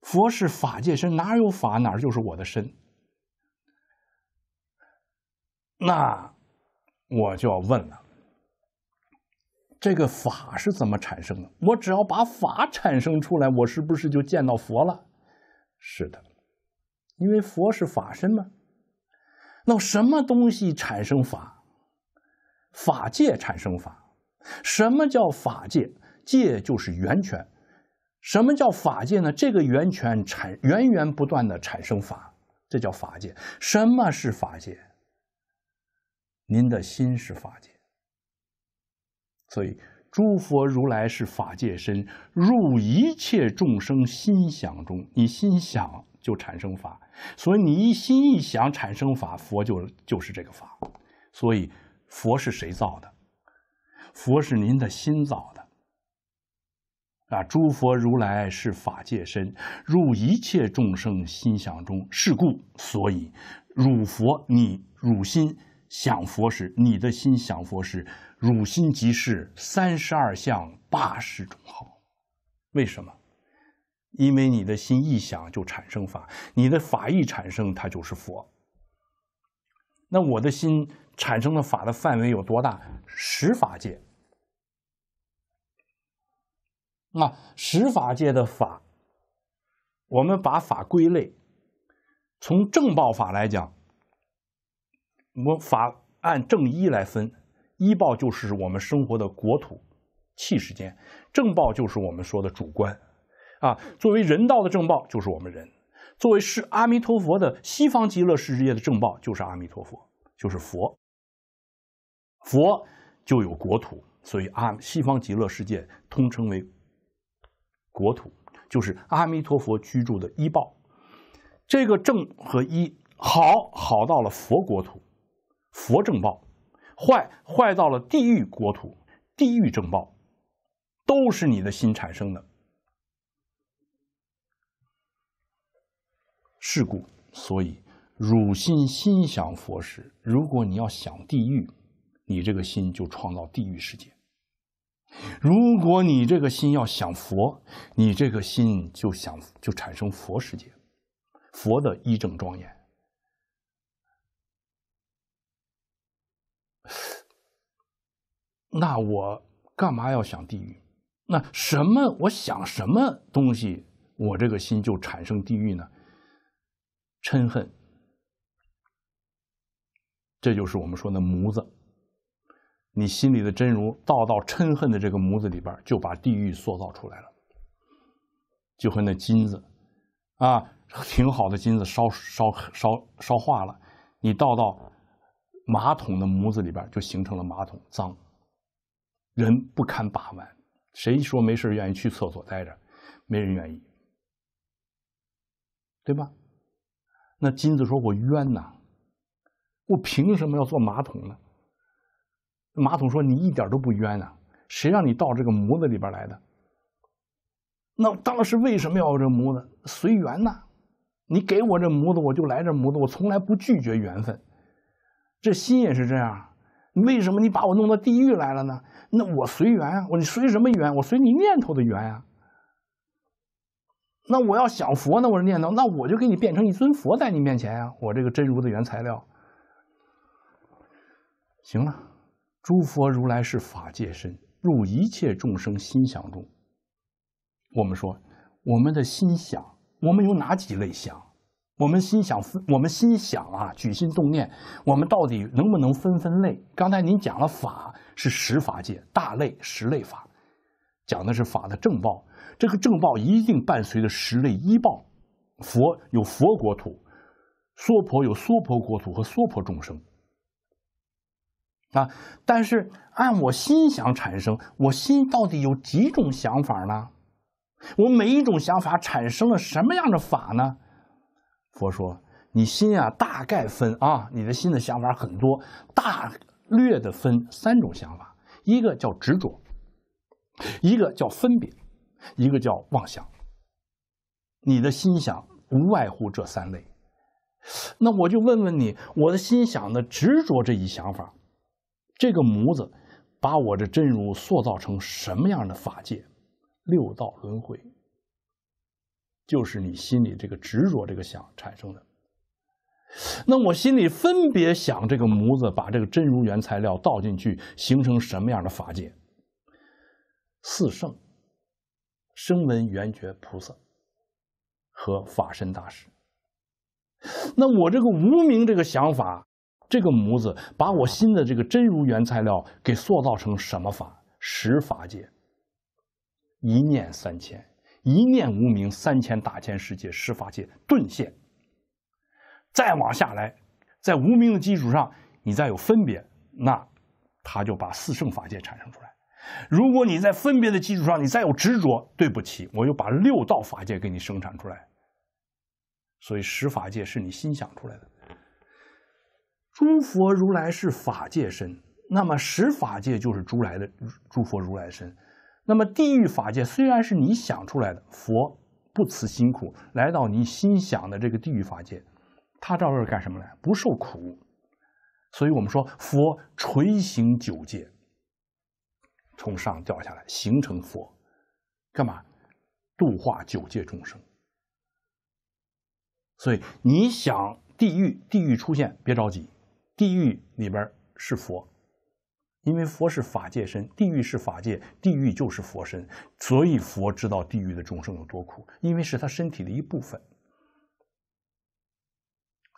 佛是法界身，哪有法哪就是我的身。那我就要问了：这个法是怎么产生的？我只要把法产生出来，我是不是就见到佛了？是的，因为佛是法身嘛。那什么东西产生法？法界产生法。什么叫法界？界就是源泉。什么叫法界呢？这个源泉产源源不断的产生法，这叫法界。什么是法界？您的心是法界。所以，诸佛如来是法界身，入一切众生心想中。你心想就产生法。所以你一心一想产生法，佛就就是这个法。所以佛是谁造的？佛是您的心造的。啊，诸佛如来是法界身，入一切众生心想中。是故，所以汝佛你汝心想佛时，你的心想佛时，汝心即是三十二相八十种好。为什么？因为你的心一想就产生法，你的法一产生它就是佛。那我的心产生的法的范围有多大？十法界。那十法界的法，我们把法归类，从正报法来讲，我法按正一来分，一报就是我们生活的国土、气、时间；正报就是我们说的主观。啊，作为人道的正报就是我们人；作为是阿弥陀佛的西方极乐世界的正报就是阿弥陀佛，就是佛。佛就有国土，所以阿西方极乐世界通称为国土，就是阿弥陀佛居住的一报。这个正和一，好好到了佛国土，佛正报；坏坏到了地狱国土，地狱正报，都是你的心产生的。是故，所以汝心心想佛时，如果你要想地狱，你这个心就创造地狱世界；如果你这个心要想佛，你这个心就想就产生佛世界，佛的一正庄严。那我干嘛要想地狱？那什么？我想什么东西，我这个心就产生地狱呢？嗔恨，这就是我们说的模子。你心里的真如倒到嗔恨的这个模子里边，就把地狱塑造出来了。就和那金子，啊，挺好的金子，烧烧烧烧化了，你倒到马桶的模子里边，就形成了马桶脏，人不堪把玩。谁说没事愿意去厕所待着？没人愿意，对吧？那金子说：“我冤呐，我凭什么要做马桶呢？”马桶说：“你一点都不冤呐，谁让你到这个模子里边来的？那当时为什么要这模子？随缘呐，你给我这模子，我就来这模子，我从来不拒绝缘分。这心也是这样，为什么你把我弄到地狱来了呢？那我随缘啊，我你随什么缘？我随你念头的缘啊。”那我要想佛呢？我是念叨，那我就给你变成一尊佛在你面前呀！我这个真如的原材料，行了。诸佛如来是法界身，入一切众生心想中。我们说，我们的心想，我们有哪几类想？我们心想，我们心想啊，举心动念，我们到底能不能分分类？刚才您讲了，法是十法界，大类十类法，讲的是法的正报。这个正报一定伴随着十类一报，佛有佛国土，娑婆有娑婆国土和娑婆众生，啊！但是按我心想产生，我心到底有几种想法呢？我每一种想法产生了什么样的法呢？佛说，你心啊，大概分啊，你的心的想法很多，大略的分三种想法，一个叫执着，一个叫分别。一个叫妄想，你的心想无外乎这三类。那我就问问你，我的心想的执着这一想法，这个模子把我这真如塑造成什么样的法界？六道轮回，就是你心里这个执着这个想产生的。那我心里分别想这个模子，把这个真如原材料倒进去，形成什么样的法界？四圣。声闻缘觉菩萨和法身大师，那我这个无名这个想法，这个模子，把我心的这个真如原材料给塑造成什么法？十法界。一念三千，一念无名，三千大千世界十法界顿现。再往下来，在无名的基础上，你再有分别，那他就把四圣法界产生出来。如果你在分别的基础上，你再有执着，对不起，我又把六道法界给你生产出来。所以十法界是你心想出来的。诸佛如来是法界身，那么十法界就是如来的诸佛如来身。那么地狱法界虽然是你想出来的，佛不辞辛苦来到你心想的这个地狱法界，他这儿干什么来？不受苦。所以我们说佛垂行九界。从上掉下来，形成佛，干嘛？度化九界众生。所以你想地狱，地狱出现别着急，地狱里边是佛，因为佛是法界身，地狱是法界，地狱就是佛身，所以佛知道地狱的众生有多苦，因为是他身体的一部分。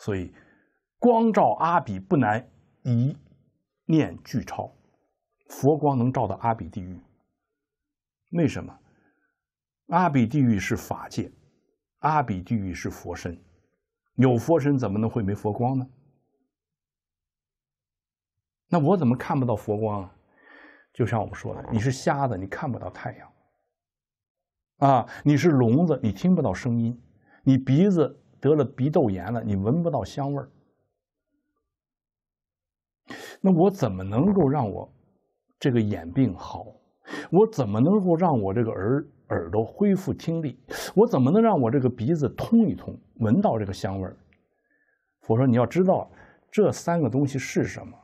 所以，光照阿比不难，一念俱超。佛光能照到阿比地狱，为什么？阿比地狱是法界，阿比地狱是佛身，有佛身怎么能会没佛光呢？那我怎么看不到佛光啊？就像我们说的，你是瞎子，你看不到太阳；啊，你是聋子，你听不到声音；你鼻子得了鼻窦炎了，你闻不到香味儿。那我怎么能够让我？这个眼病好，我怎么能够让我这个耳耳朵恢复听力？我怎么能让我这个鼻子通一通，闻到这个香味儿？我说你要知道，这三个东西是什么？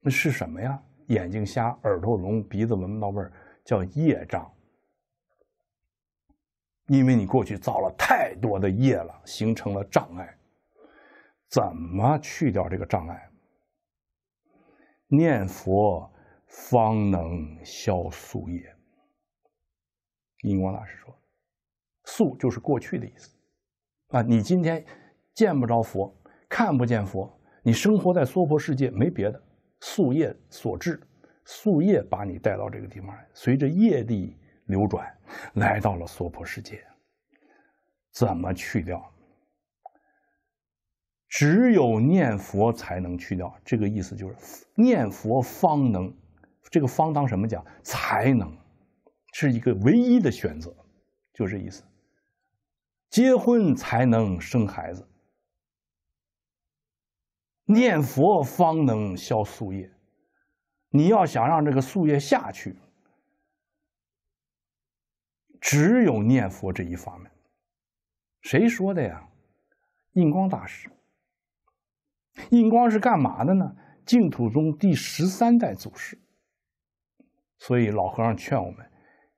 那是什么呀？眼睛瞎，耳朵聋，鼻子闻不到味儿，叫业障。因为你过去造了太多的业了，形成了障碍。怎么去掉这个障碍？念佛方能消宿业。印光大师说：“宿就是过去的意思。啊，你今天见不着佛，看不见佛，你生活在娑婆世界，没别的，宿业所致，宿业把你带到这个地方来，随着业力流转，来到了娑婆世界。怎么去掉？”只有念佛才能去掉这个意思，就是念佛方能，这个“方”当什么讲？才能是一个唯一的选择，就这意思。结婚才能生孩子，念佛方能消宿业。你要想让这个宿业下去，只有念佛这一方面。谁说的呀？印光大师。印光是干嘛的呢？净土宗第十三代祖师。所以老和尚劝我们，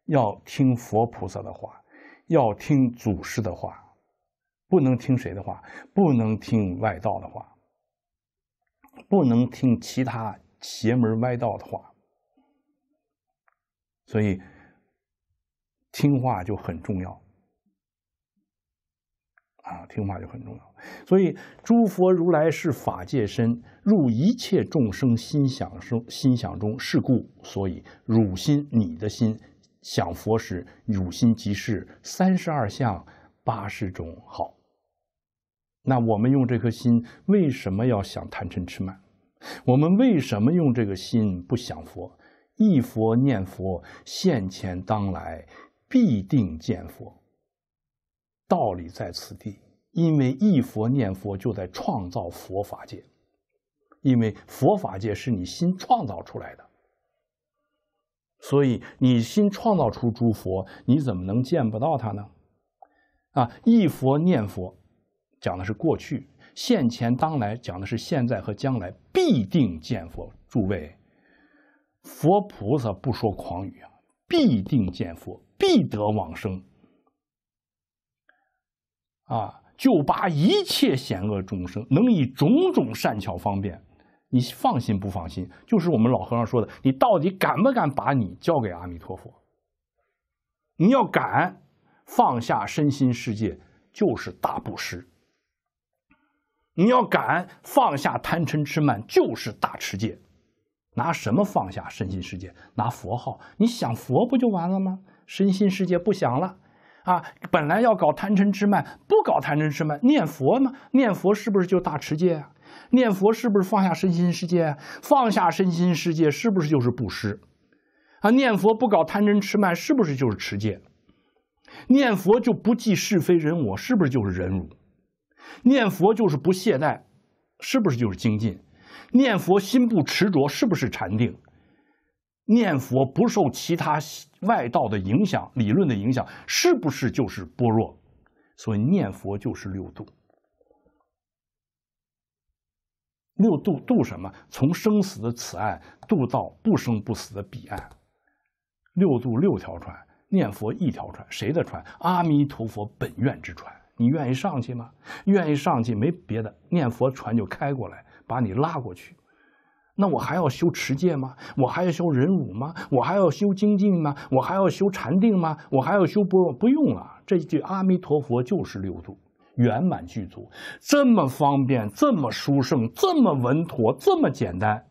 要听佛菩萨的话，要听祖师的话，不能听谁的话，不能听外道的话，不能听其他邪门歪道的话。所以听话就很重要。啊，听话就很重要。所以，诸佛如来是法界身，入一切众生心想生心想中。是故，所以汝心你的心想佛时，汝心即是三十二相、八十种好。那我们用这颗心，为什么要想贪嗔痴慢？我们为什么用这个心不想佛？一佛念佛，现前当来必定见佛。道理在此地，因为一佛念佛就在创造佛法界，因为佛法界是你心创造出来的，所以你心创造出诸佛，你怎么能见不到他呢？啊，一佛念佛，讲的是过去；现前当来讲的是现在和将来，必定见佛。诸位，佛菩萨不说狂语啊，必定见佛，必得往生。啊，就把一切险恶众生能以种种善巧方便，你放心不放心？就是我们老和尚说的，你到底敢不敢把你交给阿弥陀佛？你要敢放下身心世界，就是大布施；你要敢放下贪嗔痴慢，就是大持戒。拿什么放下身心世界？拿佛号，你想佛不就完了吗？身心世界不想了。啊，本来要搞贪嗔痴慢，不搞贪嗔痴慢，念佛吗？念佛是不是就大持戒啊？念佛是不是放下身心世界啊？放下身心世界是不是就是布施？啊，念佛不搞贪嗔痴慢，是不是就是持戒？念佛就不计是非人我，是不是就是忍辱？念佛就是不懈怠，是不是就是精进？念佛心不执着，是不是禅定？念佛不受其他外道的影响、理论的影响，是不是就是般若？所以念佛就是六度。六度度什么？从生死的此岸渡到不生不死的彼岸。六度六条船，念佛一条船，谁的船？阿弥陀佛本愿之船。你愿意上去吗？愿意上去，没别的，念佛船就开过来，把你拉过去。那我还要修持戒吗？我还要修忍辱吗？我还要修精进吗？我还要修禅定吗？我还要修不？不用了，这句阿弥陀佛就是六度圆满具足，这么方便，这么殊胜，这么稳妥，这么简单。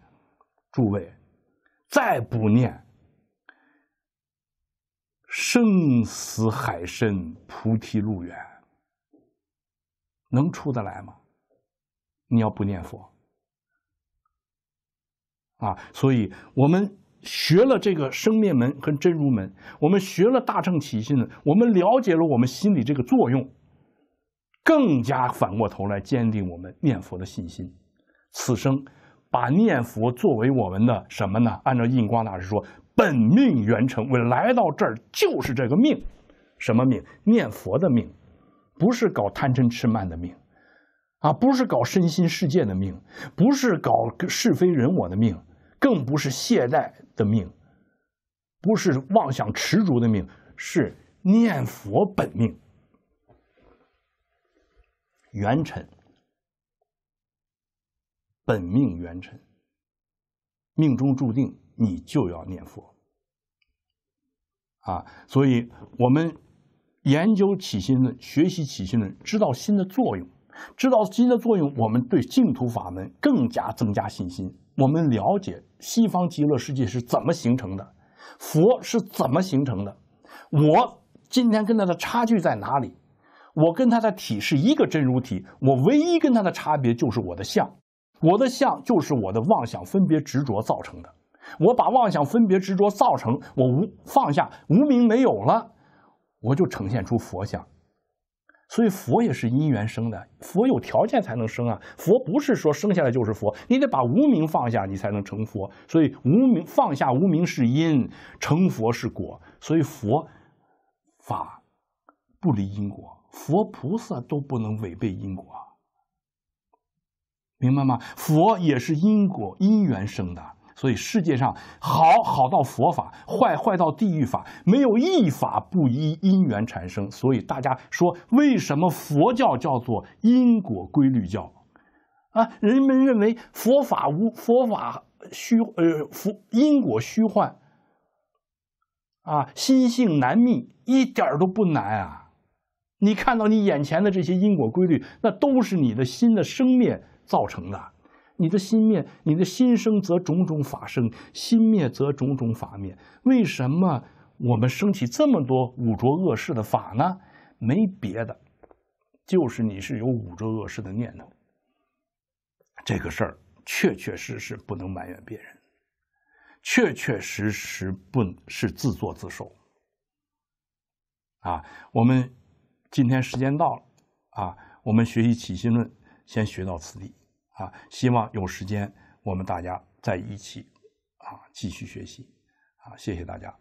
诸位，再不念，生死海深，菩提路远，能出得来吗？你要不念佛？啊，所以我们学了这个生灭门和真如门，我们学了大乘起信，我们了解了我们心里这个作用，更加反过头来坚定我们念佛的信心。此生把念佛作为我们的什么呢？按照印光大师说，本命圆成，我来到这儿就是这个命，什么命？念佛的命，不是搞贪嗔痴慢的命，啊，不是搞身心世界的命，不是搞是非人我的命。更不是懈怠的命，不是妄想持着的命，是念佛本命元辰，本命元辰，命中注定你就要念佛啊！所以，我们研究起心论，学习起心论，知道心的作用，知道心的作用，我们对净土法门更加增加信心。我们了解西方极乐世界是怎么形成的，佛是怎么形成的，我今天跟他的差距在哪里？我跟他的体是一个真如体，我唯一跟他的差别就是我的相，我的相就是我的妄想分别执着造成的。我把妄想分别执着造成，我无放下无名没有了，我就呈现出佛相。所以佛也是因缘生的，佛有条件才能生啊。佛不是说生下来就是佛，你得把无名放下，你才能成佛。所以无名放下无名是因，成佛是果。所以佛，法，不离因果，佛菩萨都不能违背因果，明白吗？佛也是因果因缘生的。所以世界上好好到佛法，坏坏到地狱法，没有一法不依因缘产生。所以大家说，为什么佛教叫做因果规律教？啊，人们认为佛法无佛法虚，呃佛因果虚幻，啊，心性难觅，一点都不难啊！你看到你眼前的这些因果规律，那都是你的心的生灭造成的。你的心灭，你的心生，则种种法生；心灭，则种种法灭。为什么我们升起这么多五浊恶世的法呢？没别的，就是你是有五浊恶世的念头。这个事儿确确实实不能埋怨别人，确确实实不是自作自受。啊，我们今天时间到了，啊，我们学习起心论，先学到此地。啊，希望有时间我们大家在一起，啊，继续学习，啊，谢谢大家。